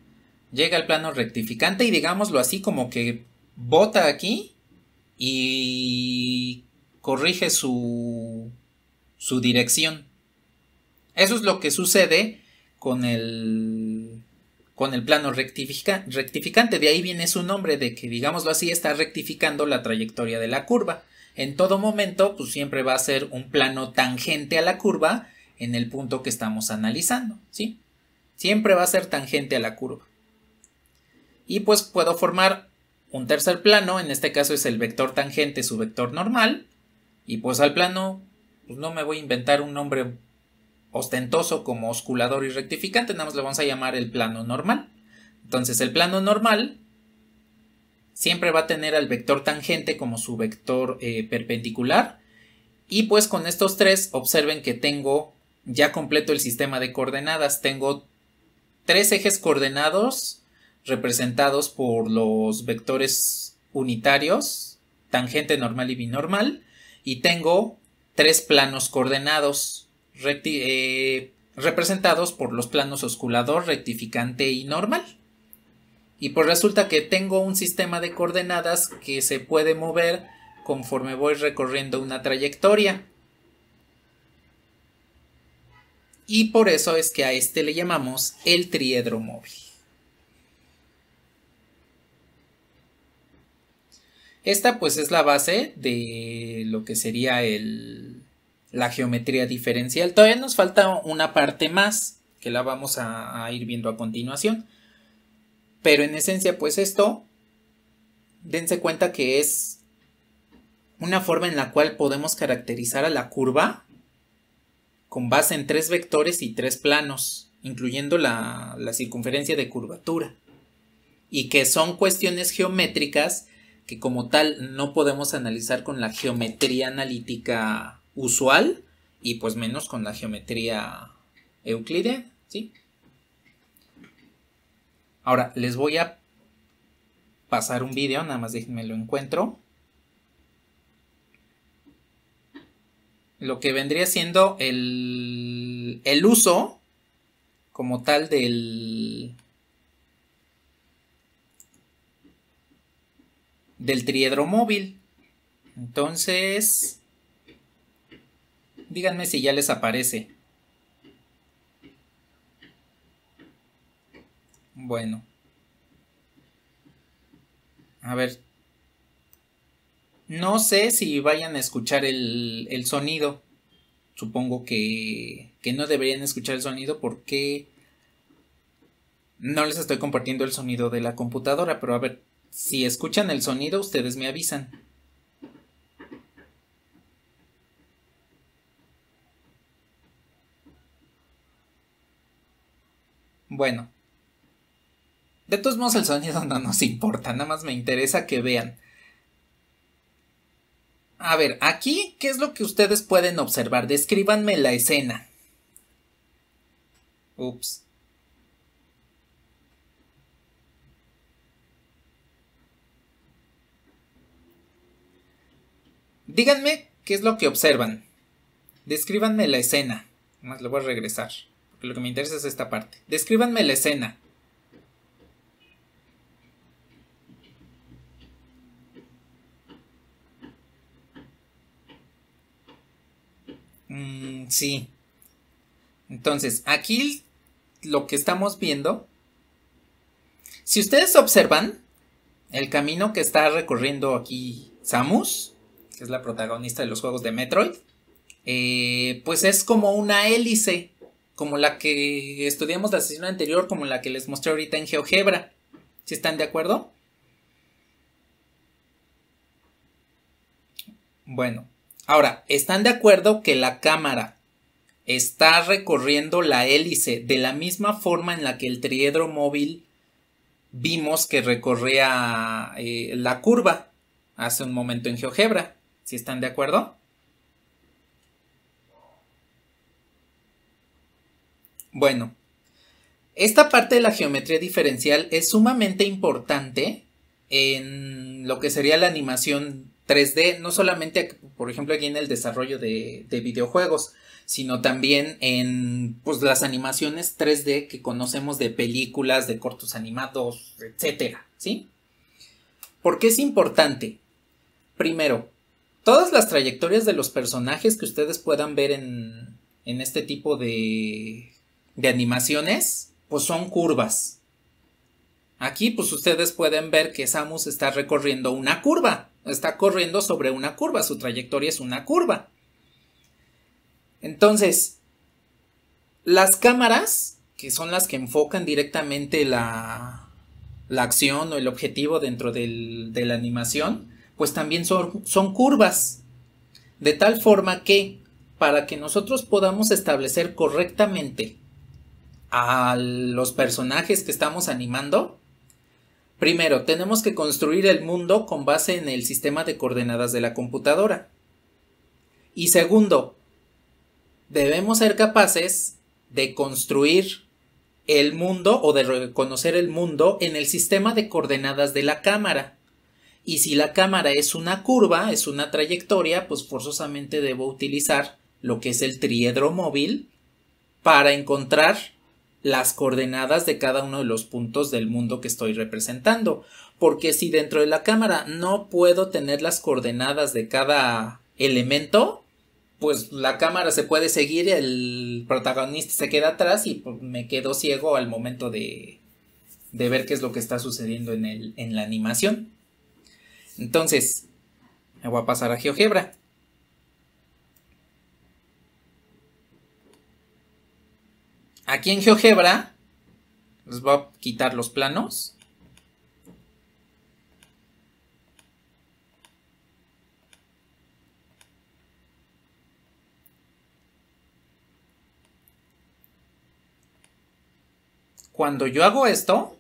Speaker 1: llega al plano rectificante y digámoslo así como que bota aquí y corrige su, su dirección. Eso es lo que sucede con el con el plano rectificante. De ahí viene su nombre, de que, digámoslo así, está rectificando la trayectoria de la curva. En todo momento, pues siempre va a ser un plano tangente a la curva en el punto que estamos analizando, ¿sí? Siempre va a ser tangente a la curva. Y pues puedo formar un tercer plano, en este caso es el vector tangente, su vector normal, y pues al plano, pues, no me voy a inventar un nombre ostentoso como osculador y rectificante, nada más le vamos a llamar el plano normal. Entonces el plano normal siempre va a tener al vector tangente como su vector eh, perpendicular. Y pues con estos tres observen que tengo ya completo el sistema de coordenadas. Tengo tres ejes coordenados representados por los vectores unitarios, tangente normal y binormal. Y tengo tres planos coordenados eh, representados por los planos osculador, rectificante y normal. Y pues resulta que tengo un sistema de coordenadas que se puede mover conforme voy recorriendo una trayectoria. Y por eso es que a este le llamamos el triedro móvil. Esta pues es la base de lo que sería el, la geometría diferencial. Todavía nos falta una parte más que la vamos a, ir viendo a continuación. Pero en esencia, pues esto, dense cuenta que es una forma en la cual podemos caracterizar a la curva con base en tres vectores y tres planos, incluyendo la, la circunferencia de curvatura, y que son cuestiones geométricas que como tal no podemos analizar con la geometría analítica usual y pues menos con la geometría euclidea, ¿sí? Ahora, les voy a pasar un video, nada más déjenme lo encuentro. Lo que vendría siendo el, el uso como tal del, del triedro móvil. Entonces, Díganme si ya les aparece. Bueno. A ver. No sé si vayan a escuchar el, sonido. Supongo que, que no deberían escuchar el sonido porque no les estoy compartiendo el sonido de la computadora, pero a ver, si escuchan el sonido ustedes me avisan. Bueno. De todos modos el sonido no nos importa, nada más me interesa que vean. A ver, aquí, ¿qué es lo que ustedes pueden observar? Descríbanme la escena. Ups. Díganme qué es lo que observan. Descríbanme la escena. Más lo voy a regresar. Lo que me interesa es esta parte. Descríbanme la escena. Mm, sí. Entonces, aquí lo que estamos viendo. Si ustedes observan el camino que está recorriendo aquí Samus, que es la protagonista de los juegos de Metroid, eh, pues es como una hélice como la que estudiamos la sesión anterior, como la que les mostré ahorita en GeoGebra. ¿Si ¿Sí están de acuerdo? Bueno, ahora, ¿están de acuerdo que la cámara está recorriendo la hélice de la misma forma en la que el triedro móvil vimos que recorría eh, la curva hace un momento en GeoGebra? ¿Si ¿Sí están de acuerdo? Bueno, esta parte de la geometría diferencial es sumamente importante en lo que sería la animación 3D, no solamente, por ejemplo, aquí en el desarrollo de, videojuegos, sino también en pues, las animaciones 3D que conocemos de películas, de cortos animados, etcétera, ¿sí? ¿Por qué es importante? Primero, todas las trayectorias de los personajes que ustedes puedan ver en este tipo de de animaciones, pues son curvas. Aquí, pues ustedes pueden ver que Samus está recorriendo una curva, está corriendo sobre una curva, su trayectoria es una curva. Entonces, las cámaras, que son las que enfocan directamente la, la acción o el objetivo dentro de la animación, pues también son, son curvas. De tal forma que, para que nosotros podamos establecer correctamente a los personajes que estamos animando, primero tenemos que construir el mundo con base en el sistema de coordenadas de la computadora. Y segundo, debemos ser capaces de construir el mundo o de reconocer el mundo en el sistema de coordenadas de la cámara. Y si la cámara es una curva, es una trayectoria, pues forzosamente debo utilizar lo que es el triedro móvil para encontrar las coordenadas de cada uno de los puntos del mundo que estoy representando. Porque si dentro de la cámara no puedo tener las coordenadas de cada elemento, pues la cámara se puede seguir, el protagonista se queda atrás y pues, me quedo ciego al momento de, de ver qué es lo que está sucediendo en, el, en la animación. Entonces, me voy a pasar a GeoGebra. Aquí en GeoGebra les voy a quitar los planos. Cuando yo hago esto,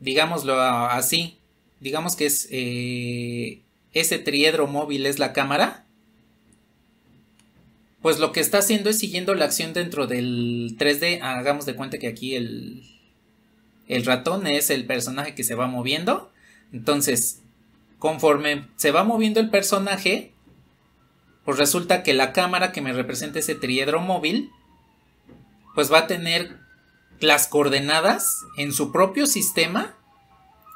Speaker 1: digámoslo así, digamos que es eh, ese triedro móvil es la cámara pues lo que está haciendo es siguiendo la acción dentro del 3D. Hagamos de cuenta que aquí el, el ratón es el personaje que se va moviendo. Entonces, conforme se va moviendo el personaje, pues resulta que la cámara que me representa ese triedro móvil, pues va a tener las coordenadas en su propio sistema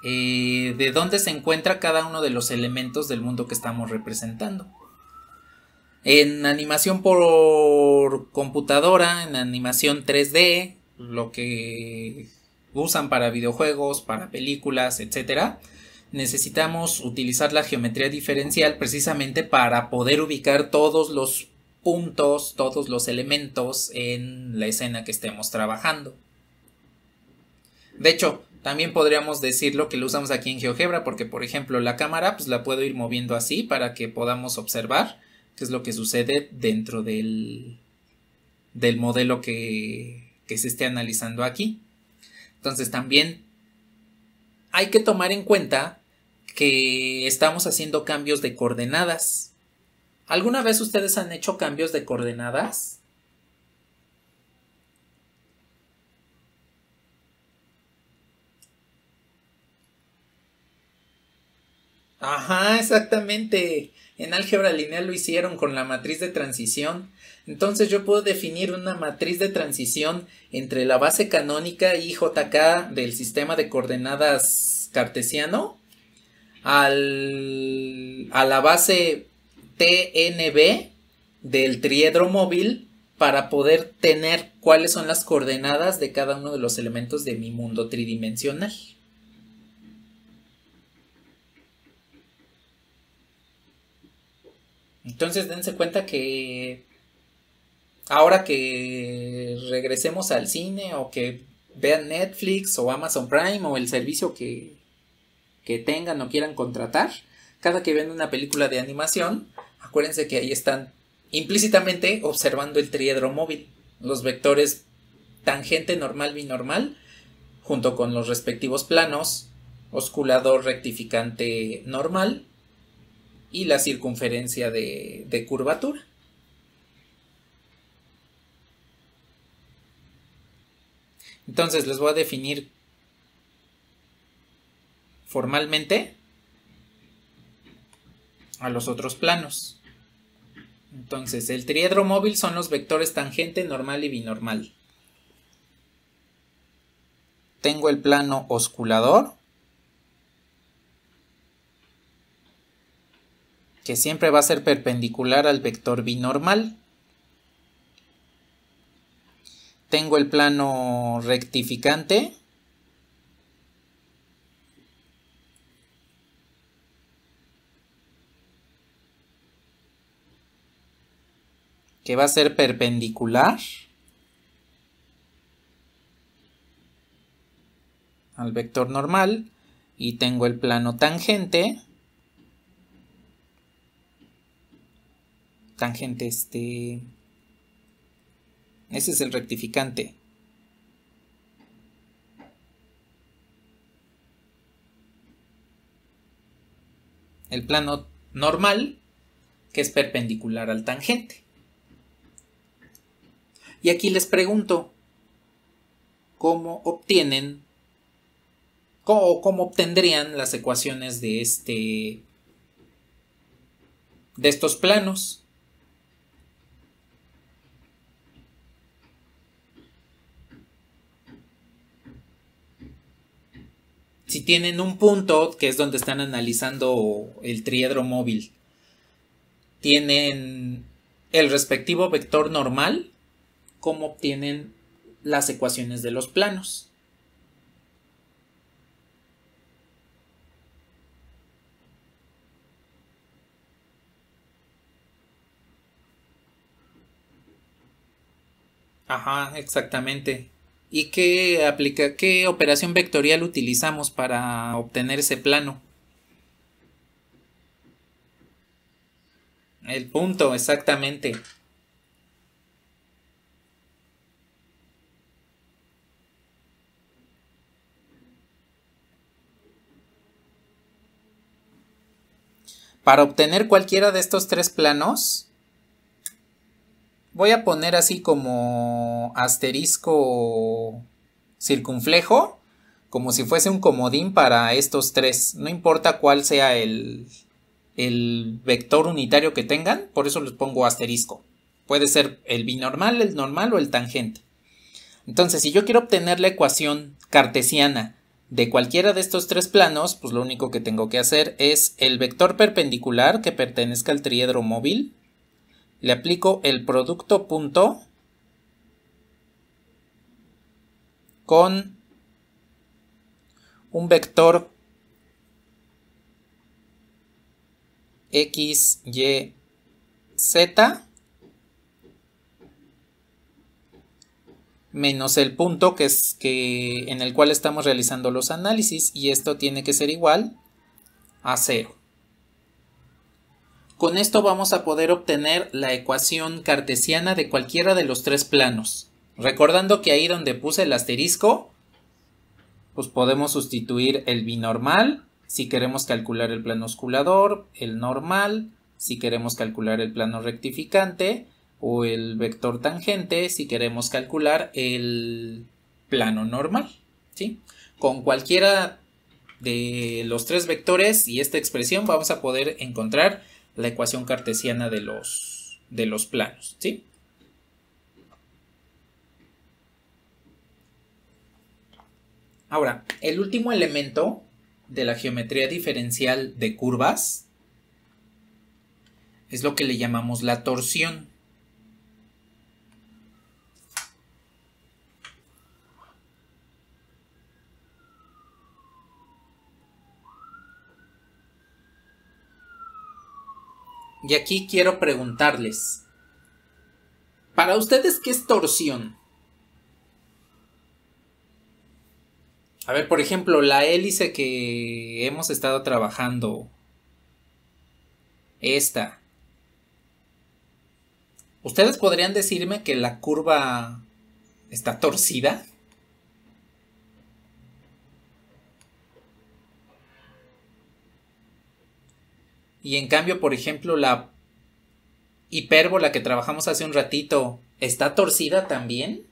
Speaker 1: eh, de dónde se encuentra cada uno de los elementos del mundo que estamos representando. En animación por computadora, en animación 3D, lo que usan para videojuegos, para películas, etc. necesitamos utilizar la geometría diferencial precisamente para poder ubicar todos los puntos, todos los elementos en la escena que estemos trabajando. De hecho, también podríamos decirlo que lo usamos aquí en GeoGebra porque, por ejemplo, la cámara pues la puedo ir moviendo así para que podamos observar Qué es lo que sucede dentro del, modelo que, que se esté analizando aquí. Entonces también hay que tomar en cuenta que estamos haciendo cambios de coordenadas. ¿Alguna vez ustedes han hecho cambios de coordenadas? Ajá, exactamente. En álgebra lineal lo hicieron con la matriz de transición. Entonces yo puedo definir una matriz de transición entre la base canónica IJK del sistema de coordenadas cartesiano a la base TNB del triedro móvil para poder tener cuáles son las coordenadas de cada uno de los elementos de mi mundo tridimensional. Entonces dense cuenta que ahora que regresemos al cine o que vean Netflix o Amazon Prime o el servicio que, tengan o quieran contratar, cada que ven una película de animación, acuérdense que ahí están implícitamente observando el triedro móvil, los vectores tangente, normal, binormal, junto con los respectivos planos, osculador, rectificante, normal, y la circunferencia de, curvatura. Entonces les voy a definir formalmente a los otros planos. Entonces, el triedro móvil son los vectores tangente, normal y binormal. Tengo el plano osculador, que siempre va a ser perpendicular al vector binormal. Tengo el plano rectificante. que va a ser perpendicular al vector normal y tengo el plano tangente tangente este... Ese es el rectificante. El plano normal, que es perpendicular al tangente. Y aquí les pregunto, ¿cómo obtienen cómo obtendrían las ecuaciones de este de estos planos? si tienen un punto, que es donde están analizando el triedro móvil, tienen el respectivo vector normal, como obtienen las ecuaciones de los planos. Ajá, exactamente. ¿Y qué, aplica, qué operación vectorial utilizamos para obtener ese plano? El punto, exactamente. Para obtener cualquiera de estos tres planos, voy a poner así como asterisco circunflejo, como si fuese un comodín para estos tres. No importa cuál sea el, vector unitario que tengan, por eso les pongo asterisco. Puede ser el binormal, el normal o el tangente. Entonces, si yo quiero obtener la ecuación cartesiana de cualquiera de estos tres planos, pues lo único que tengo que hacer es el vector perpendicular que pertenezca al triedro móvil le aplico el producto punto con un vector x, y, z menos el punto que es que en el cual estamos realizando los análisis y esto tiene que ser igual a cero. Con esto vamos a poder obtener la ecuación cartesiana de cualquiera de los tres planos. Recordando que ahí donde puse el asterisco, pues podemos sustituir el binormal si queremos calcular el plano osculador, el normal si queremos calcular el plano rectificante o el vector tangente si queremos calcular el plano normal. ¿sí? Con cualquiera de los tres vectores y esta expresión vamos a poder encontrar la ecuación cartesiana de los, de los planos. ¿sí? Ahora, el último elemento de la geometría diferencial de curvas es lo que le llamamos la torsión. Y aquí quiero preguntarles, ¿para ustedes qué es torsión? A ver, por ejemplo, la hélice que hemos estado trabajando, esta, ¿ustedes podrían decirme que la curva está torcida? Y en cambio, por ejemplo, la hipérbola que trabajamos hace un ratito, ¿está torcida también?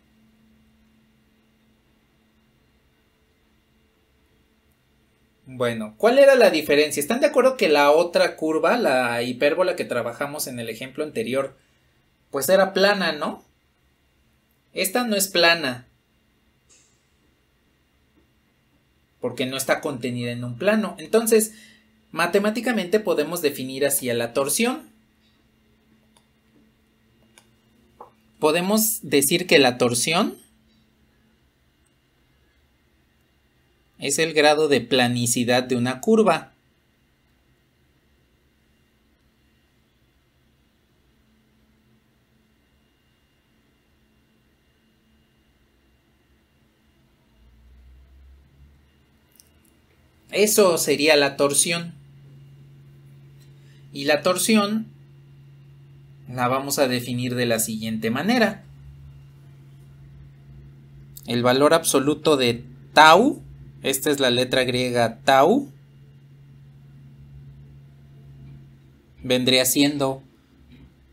Speaker 1: Bueno, ¿cuál era la diferencia? ¿Están de acuerdo que la otra curva, la hipérbola que trabajamos en el ejemplo anterior, pues era plana, ¿no? Esta no es plana. Porque no está contenida en un plano. Entonces, Matemáticamente podemos definir así a la torsión. Podemos decir que la torsión es el grado de planicidad de una curva. Eso sería la torsión. Y la torsión la vamos a definir de la siguiente manera. El valor absoluto de tau, esta es la letra griega tau, vendría siendo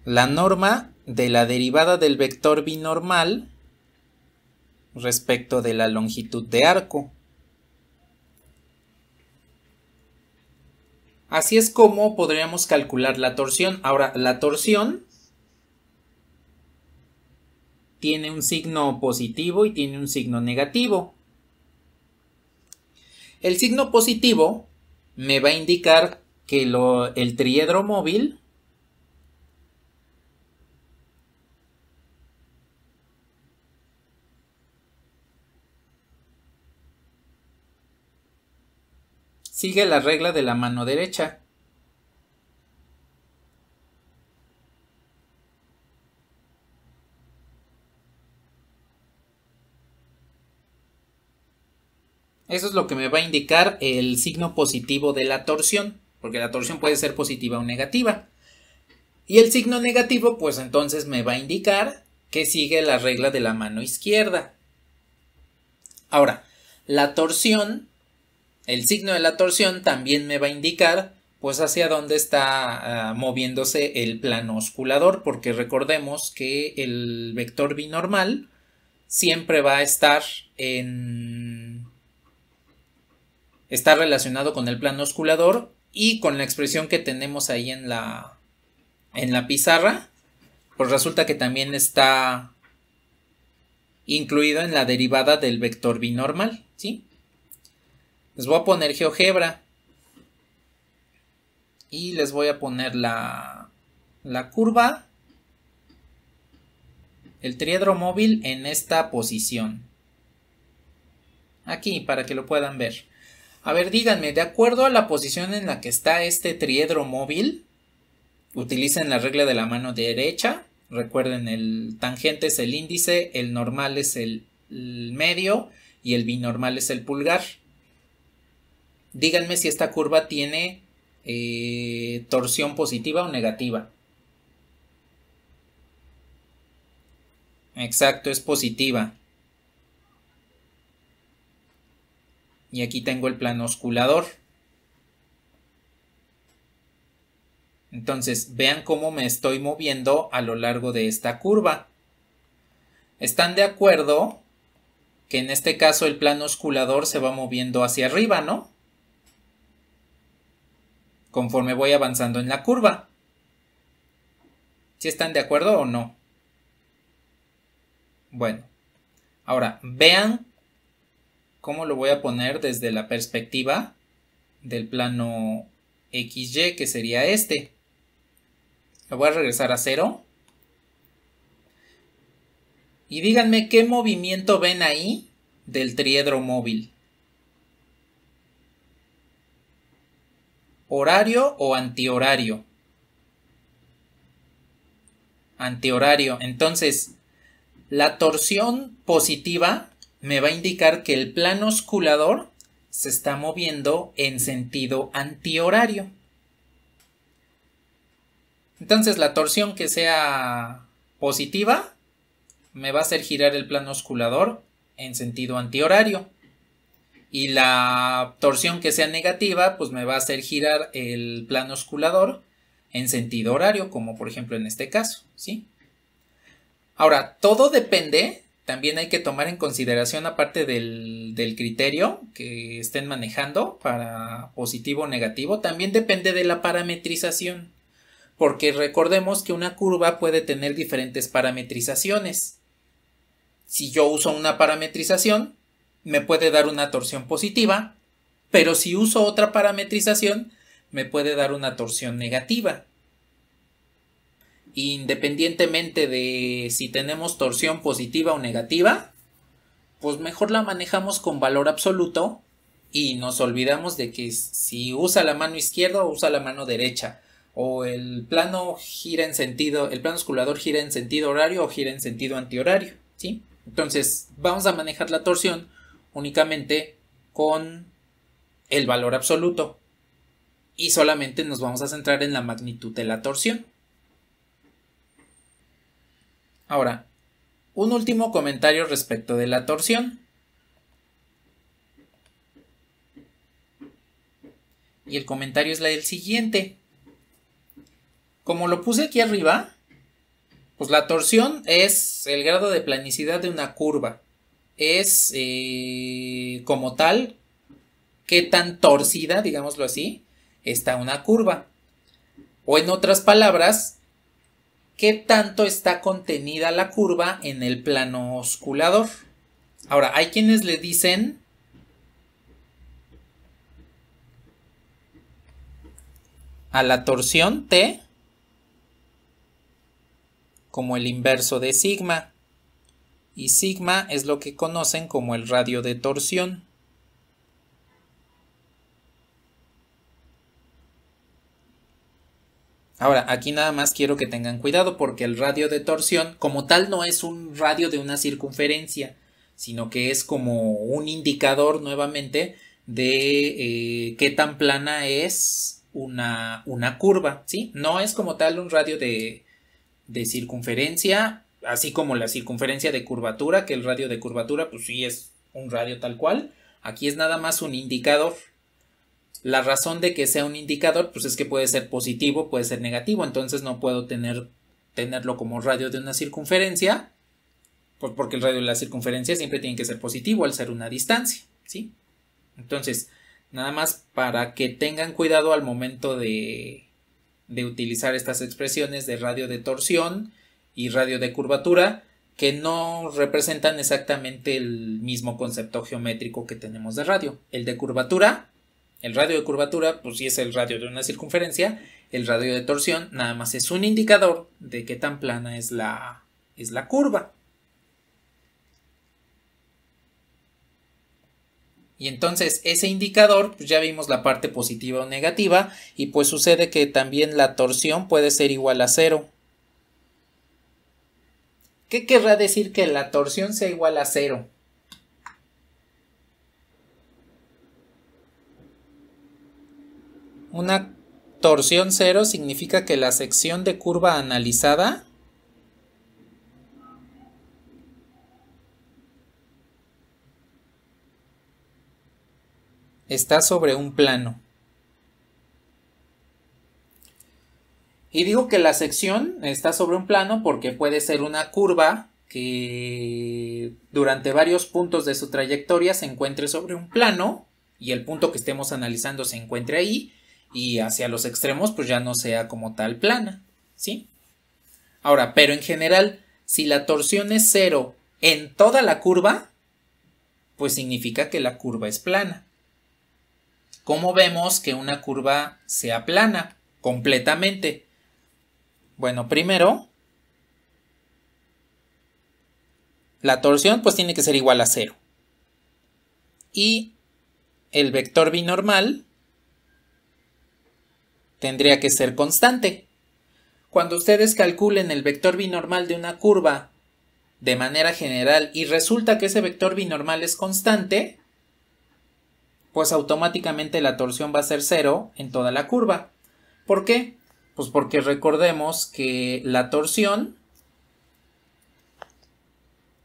Speaker 1: la norma de la derivada del vector binormal respecto de la longitud de arco. Así es como podríamos calcular la torsión. Ahora, la torsión tiene un signo positivo y tiene un signo negativo. El signo positivo me va a indicar que el triedro móvil sigue la regla de la mano derecha. Eso es lo que me va a indicar el signo positivo de la torsión, porque la torsión puede ser positiva o negativa. Y el signo negativo, pues entonces me va a indicar que sigue la regla de la mano izquierda. Ahora, la torsión el signo de la torsión también me va a indicar pues hacia dónde está ah, moviéndose el plano osculador, porque recordemos que el vector binormal siempre va a estar en... está relacionado con el plano osculador y con la expresión que tenemos ahí en la en la pizarra, pues resulta que también está incluido en la derivada del vector binormal, ¿sí? Les voy a poner GeoGebra. Y les voy a poner la, curva. El triedro móvil en esta posición. Aquí, para que lo puedan ver. A ver, díganme, de acuerdo a la posición en la que está este triedro móvil, utilicen la regla de la mano derecha. Recuerden, el tangente es el índice, el normal es el medio y el binormal es el pulgar díganme si esta curva tiene eh, torsión positiva o negativa. Exacto, es positiva. Y aquí tengo el plano osculador. Entonces, vean cómo me estoy moviendo a lo largo de esta curva. ¿Están de acuerdo que en este caso el plano osculador se va moviendo hacia arriba, no? conforme voy avanzando en la curva. ¿Si están de acuerdo o no? Bueno, ahora vean cómo lo voy a poner desde la perspectiva del plano XY, que sería este. Lo voy a regresar a cero. Y díganme qué movimiento ven ahí del triedro móvil. horario o antihorario. Antihorario. Entonces, la torsión positiva me va a indicar que el plano osculador se está moviendo en sentido antihorario. Entonces la torsión que sea positiva me va a hacer girar el plano osculador en sentido antihorario y la torsión que sea negativa pues me va a hacer girar el plano osculador en sentido horario, como por ejemplo en este caso, ¿sí? Ahora, todo depende, también hay que tomar en consideración aparte del, del criterio que estén manejando para positivo o negativo, también depende de la parametrización, porque recordemos que una curva puede tener diferentes parametrizaciones. Si yo uso una parametrización, me puede dar una torsión positiva, pero si uso otra parametrización, me puede dar una torsión negativa. Independientemente de si tenemos torsión positiva o negativa, pues mejor la manejamos con valor absoluto y nos olvidamos de que si usa la mano izquierda o usa la mano derecha o el plano gira en sentido, el plano osculador gira en sentido horario o gira en sentido antihorario, ¿sí? Entonces, vamos a manejar la torsión únicamente con el valor absoluto y solamente nos vamos a centrar en la magnitud de la torsión. Ahora, un último comentario respecto de la torsión. Y el comentario es la del siguiente. Como lo puse aquí arriba, pues la torsión es el grado de planicidad de una curva es eh, como tal qué tan torcida, digámoslo así, está una curva. O en otras palabras, qué tanto está contenida la curva en el plano osculador. Ahora, hay quienes le dicen a la torsión T como el inverso de sigma y sigma es lo que conocen como el radio de torsión. Ahora, aquí nada más quiero que tengan cuidado porque el radio de torsión como tal no es un radio de una circunferencia, sino que es como un indicador nuevamente de eh, qué tan plana es una, una curva, ¿sí? No es como tal un radio de, de circunferencia así como la circunferencia de curvatura, que el radio de curvatura pues sí es un radio tal cual, aquí es nada más un indicador. La razón de que sea un indicador pues es que puede ser positivo, puede ser negativo, entonces no puedo tener, tenerlo como radio de una circunferencia, pues porque el radio de la circunferencia siempre tiene que ser positivo al ser una distancia, ¿sí? Entonces, nada más para que tengan cuidado al momento de, de utilizar estas expresiones de radio de torsión, y radio de curvatura que no representan exactamente el mismo concepto geométrico que tenemos de radio. El de curvatura, el radio de curvatura, pues sí es el radio de una circunferencia, el radio de torsión nada más es un indicador de qué tan plana es la, es la curva. Y entonces ese indicador, pues ya vimos la parte positiva o negativa, y pues sucede que también la torsión puede ser igual a cero. ¿Qué querrá decir que la torsión sea igual a cero? Una torsión cero significa que la sección de curva analizada está sobre un plano. Y digo que la sección está sobre un plano porque puede ser una curva que durante varios puntos de su trayectoria se encuentre sobre un plano y el punto que estemos analizando se encuentre ahí y hacia los extremos pues ya no sea como tal plana, ¿sí? Ahora, pero en general, si la torsión es cero en toda la curva, pues significa que la curva es plana. ¿Cómo vemos que una curva sea plana completamente? Bueno, primero, la torsión pues tiene que ser igual a cero. Y el vector binormal tendría que ser constante. Cuando ustedes calculen el vector binormal de una curva de manera general y resulta que ese vector binormal es constante, pues automáticamente la torsión va a ser cero en toda la curva. ¿Por qué? Pues porque recordemos que la torsión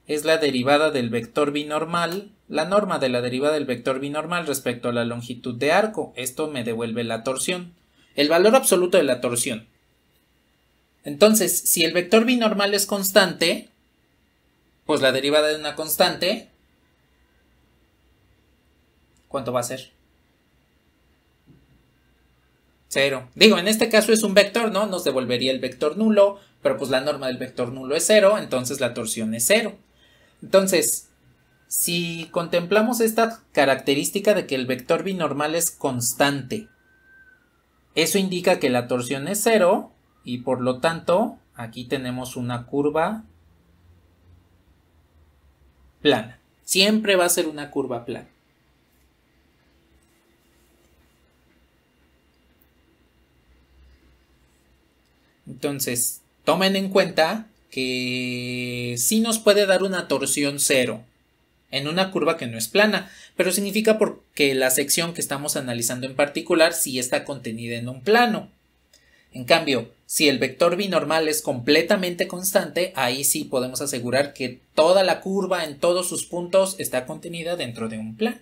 Speaker 1: es la derivada del vector binormal, la norma de la derivada del vector binormal respecto a la longitud de arco. Esto me devuelve la torsión, el valor absoluto de la torsión. Entonces, si el vector binormal es constante, pues la derivada de una constante, ¿cuánto va a ser? Digo, en este caso es un vector, ¿no? Nos devolvería el vector nulo, pero pues la norma del vector nulo es cero, entonces la torsión es cero. Entonces, si contemplamos esta característica de que el vector binormal es constante, eso indica que la torsión es cero y por lo tanto aquí tenemos una curva plana. Siempre va a ser una curva plana. Entonces, tomen en cuenta que sí nos puede dar una torsión cero en una curva que no es plana, pero significa porque la sección que estamos analizando en particular sí está contenida en un plano. En cambio, si el vector binormal es completamente constante, ahí sí podemos asegurar que toda la curva en todos sus puntos está contenida dentro de un plano.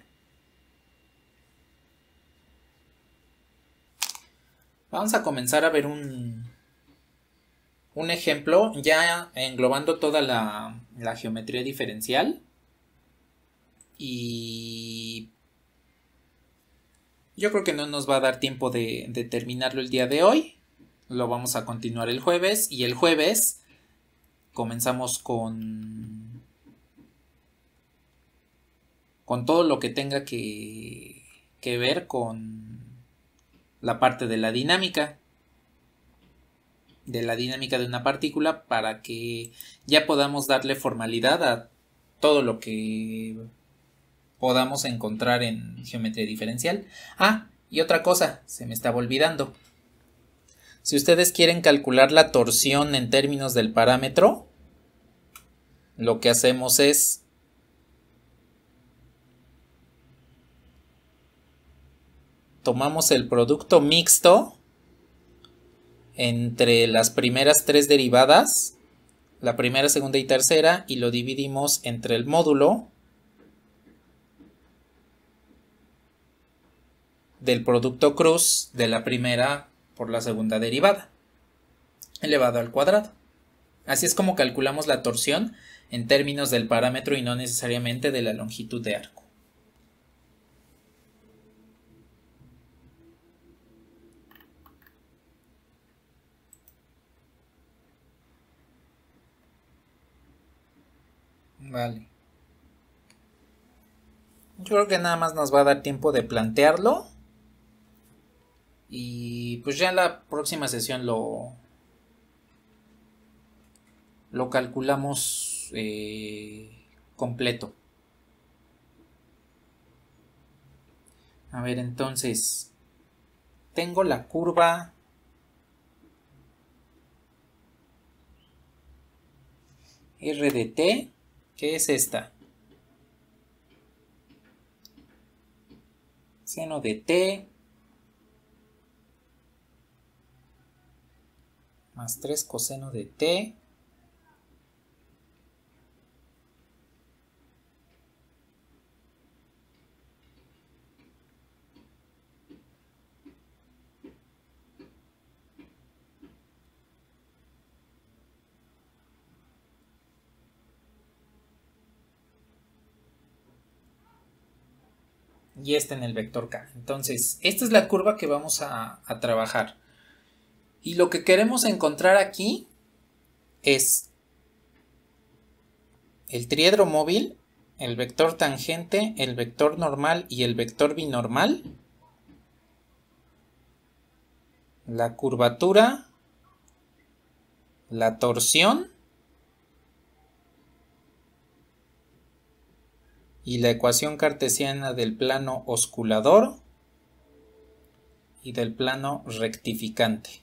Speaker 1: Vamos a comenzar a ver un un ejemplo, ya englobando toda la, geometría diferencial. Y yo creo que no nos va a dar tiempo de, de terminarlo el día de hoy. Lo vamos a continuar el jueves. Y el jueves comenzamos con... con todo lo que tenga que ver con la parte de la dinámica de la dinámica de una partícula para que ya podamos darle formalidad a todo lo que podamos encontrar en geometría diferencial. Ah, y otra cosa, se me estaba olvidando. Si ustedes quieren calcular la torsión en términos del parámetro, lo que hacemos es tomamos el producto mixto entre las primeras tres derivadas, la primera, segunda y tercera, y lo dividimos entre el módulo del producto cruz de la primera por la segunda derivada, elevado al cuadrado. Así es como calculamos la torsión en términos del parámetro y no necesariamente de la longitud de arco. Vale. Yo creo que nada más nos va a dar tiempo de plantearlo. Y pues ya en la próxima sesión lo, lo calculamos eh, completo. A ver, entonces, tengo la curva rdt de T ¿Qué es esta? Seno de t más 3 coseno de t y este en el vector k. Entonces, esta es la curva que vamos a, a trabajar. Y lo que queremos encontrar aquí es el triedro móvil, el vector tangente, el vector normal y el vector binormal, la curvatura, la torsión y la ecuación cartesiana del plano osculador y del plano rectificante.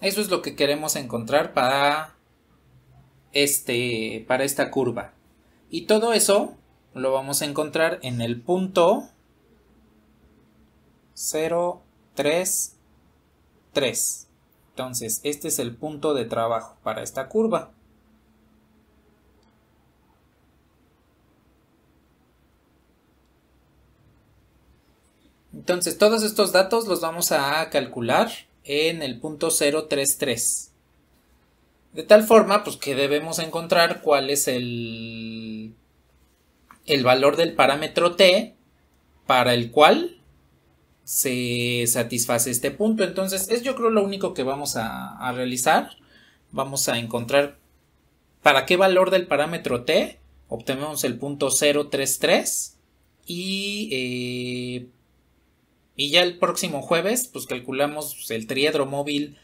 Speaker 1: Eso es lo que queremos encontrar para, este, para esta curva. Y todo eso lo vamos a encontrar en el punto 0, 3, 3. Entonces, este es el punto de trabajo para esta curva. Entonces, todos estos datos los vamos a calcular en el punto 033. De tal forma, pues que debemos encontrar cuál es el, el valor del parámetro t para el cual se satisface este punto. Entonces, es yo creo lo único que vamos a, realizar. Vamos a encontrar para qué valor del parámetro t obtenemos el punto 033 y eh, y ya el próximo jueves, pues calculamos el triedro móvil,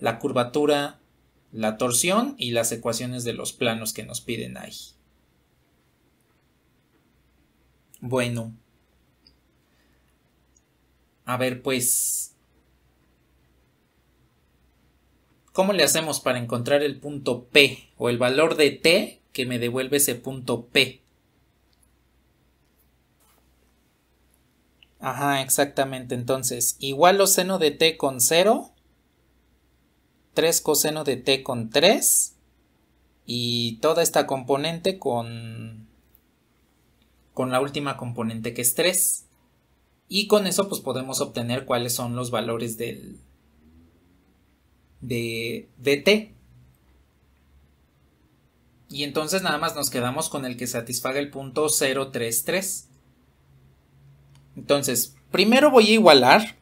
Speaker 1: la curvatura, la torsión y las ecuaciones de los planos que nos piden ahí. Bueno. A ver, pues... ¿Cómo le hacemos para encontrar el punto P o el valor de T que me devuelve ese punto P? Ajá, exactamente. Entonces, igual los seno de t con 0, 3 coseno de t con 3 y toda esta componente con con la última componente que es 3. Y con eso pues podemos obtener cuáles son los valores del de, t. Y entonces nada más nos quedamos con el que satisfaga el punto 0, 3, 3. Entonces, primero voy a igualar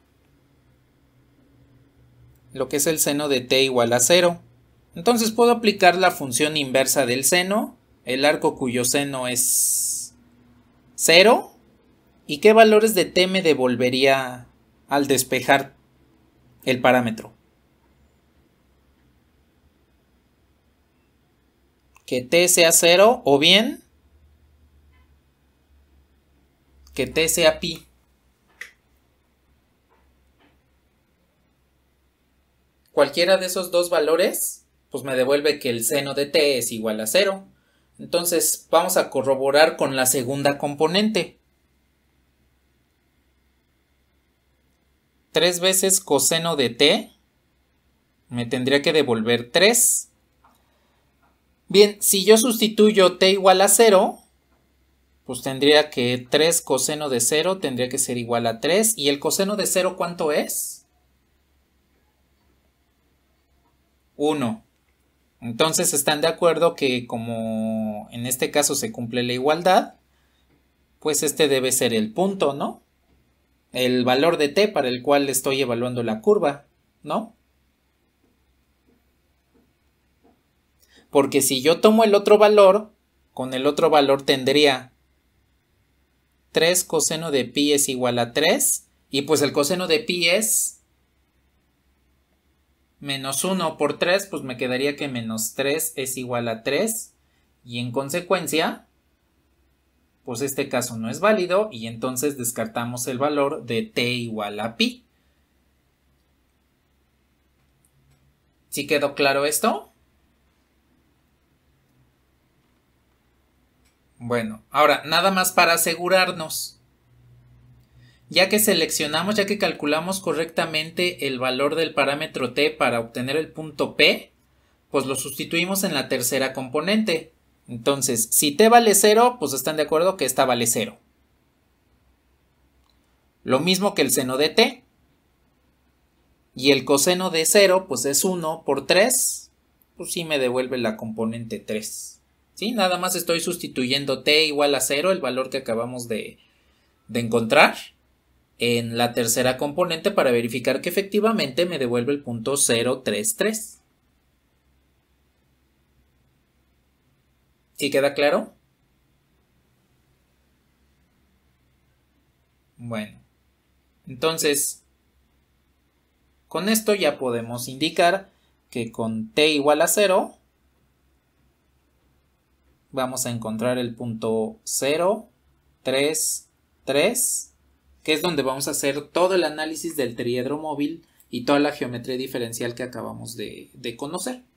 Speaker 1: lo que es el seno de t igual a 0. Entonces puedo aplicar la función inversa del seno, el arco cuyo seno es 0. ¿Y qué valores de t me devolvería al despejar el parámetro? Que t sea 0 o bien que t sea pi. cualquiera de esos dos valores, pues me devuelve que el seno de t es igual a 0. Entonces vamos a corroborar con la segunda componente. 3 veces coseno de t me tendría que devolver 3. Bien, si yo sustituyo t igual a 0, pues tendría que 3 coseno de 0 tendría que ser igual a 3. ¿Y el coseno de 0 cuánto es? 1. Entonces están de acuerdo que como en este caso se cumple la igualdad, pues este debe ser el punto, ¿no? El valor de t para el cual estoy evaluando la curva, ¿no? Porque si yo tomo el otro valor, con el otro valor tendría 3 coseno de pi es igual a 3 y pues el coseno de pi es menos 1 por 3, pues me quedaría que menos 3 es igual a 3 y en consecuencia, pues este caso no es válido y entonces descartamos el valor de t igual a pi. ¿Sí quedó claro esto? Bueno, ahora nada más para asegurarnos. Ya que seleccionamos, ya que calculamos correctamente el valor del parámetro t para obtener el punto p, pues lo sustituimos en la tercera componente. Entonces, si t vale 0, pues están de acuerdo que esta vale 0. Lo mismo que el seno de t. Y el coseno de 0, pues es 1 por 3, pues sí me devuelve la componente 3. ¿Sí? Nada más estoy sustituyendo t igual a 0, el valor que acabamos de, de encontrar en la tercera componente para verificar que efectivamente me devuelve el punto 033. ¿Sí queda claro? Bueno, entonces, con esto ya podemos indicar que con t igual a 0 vamos a encontrar el punto 0, 3, 3 que es donde vamos a hacer todo el análisis del triedro móvil y toda la geometría diferencial que acabamos de conocer.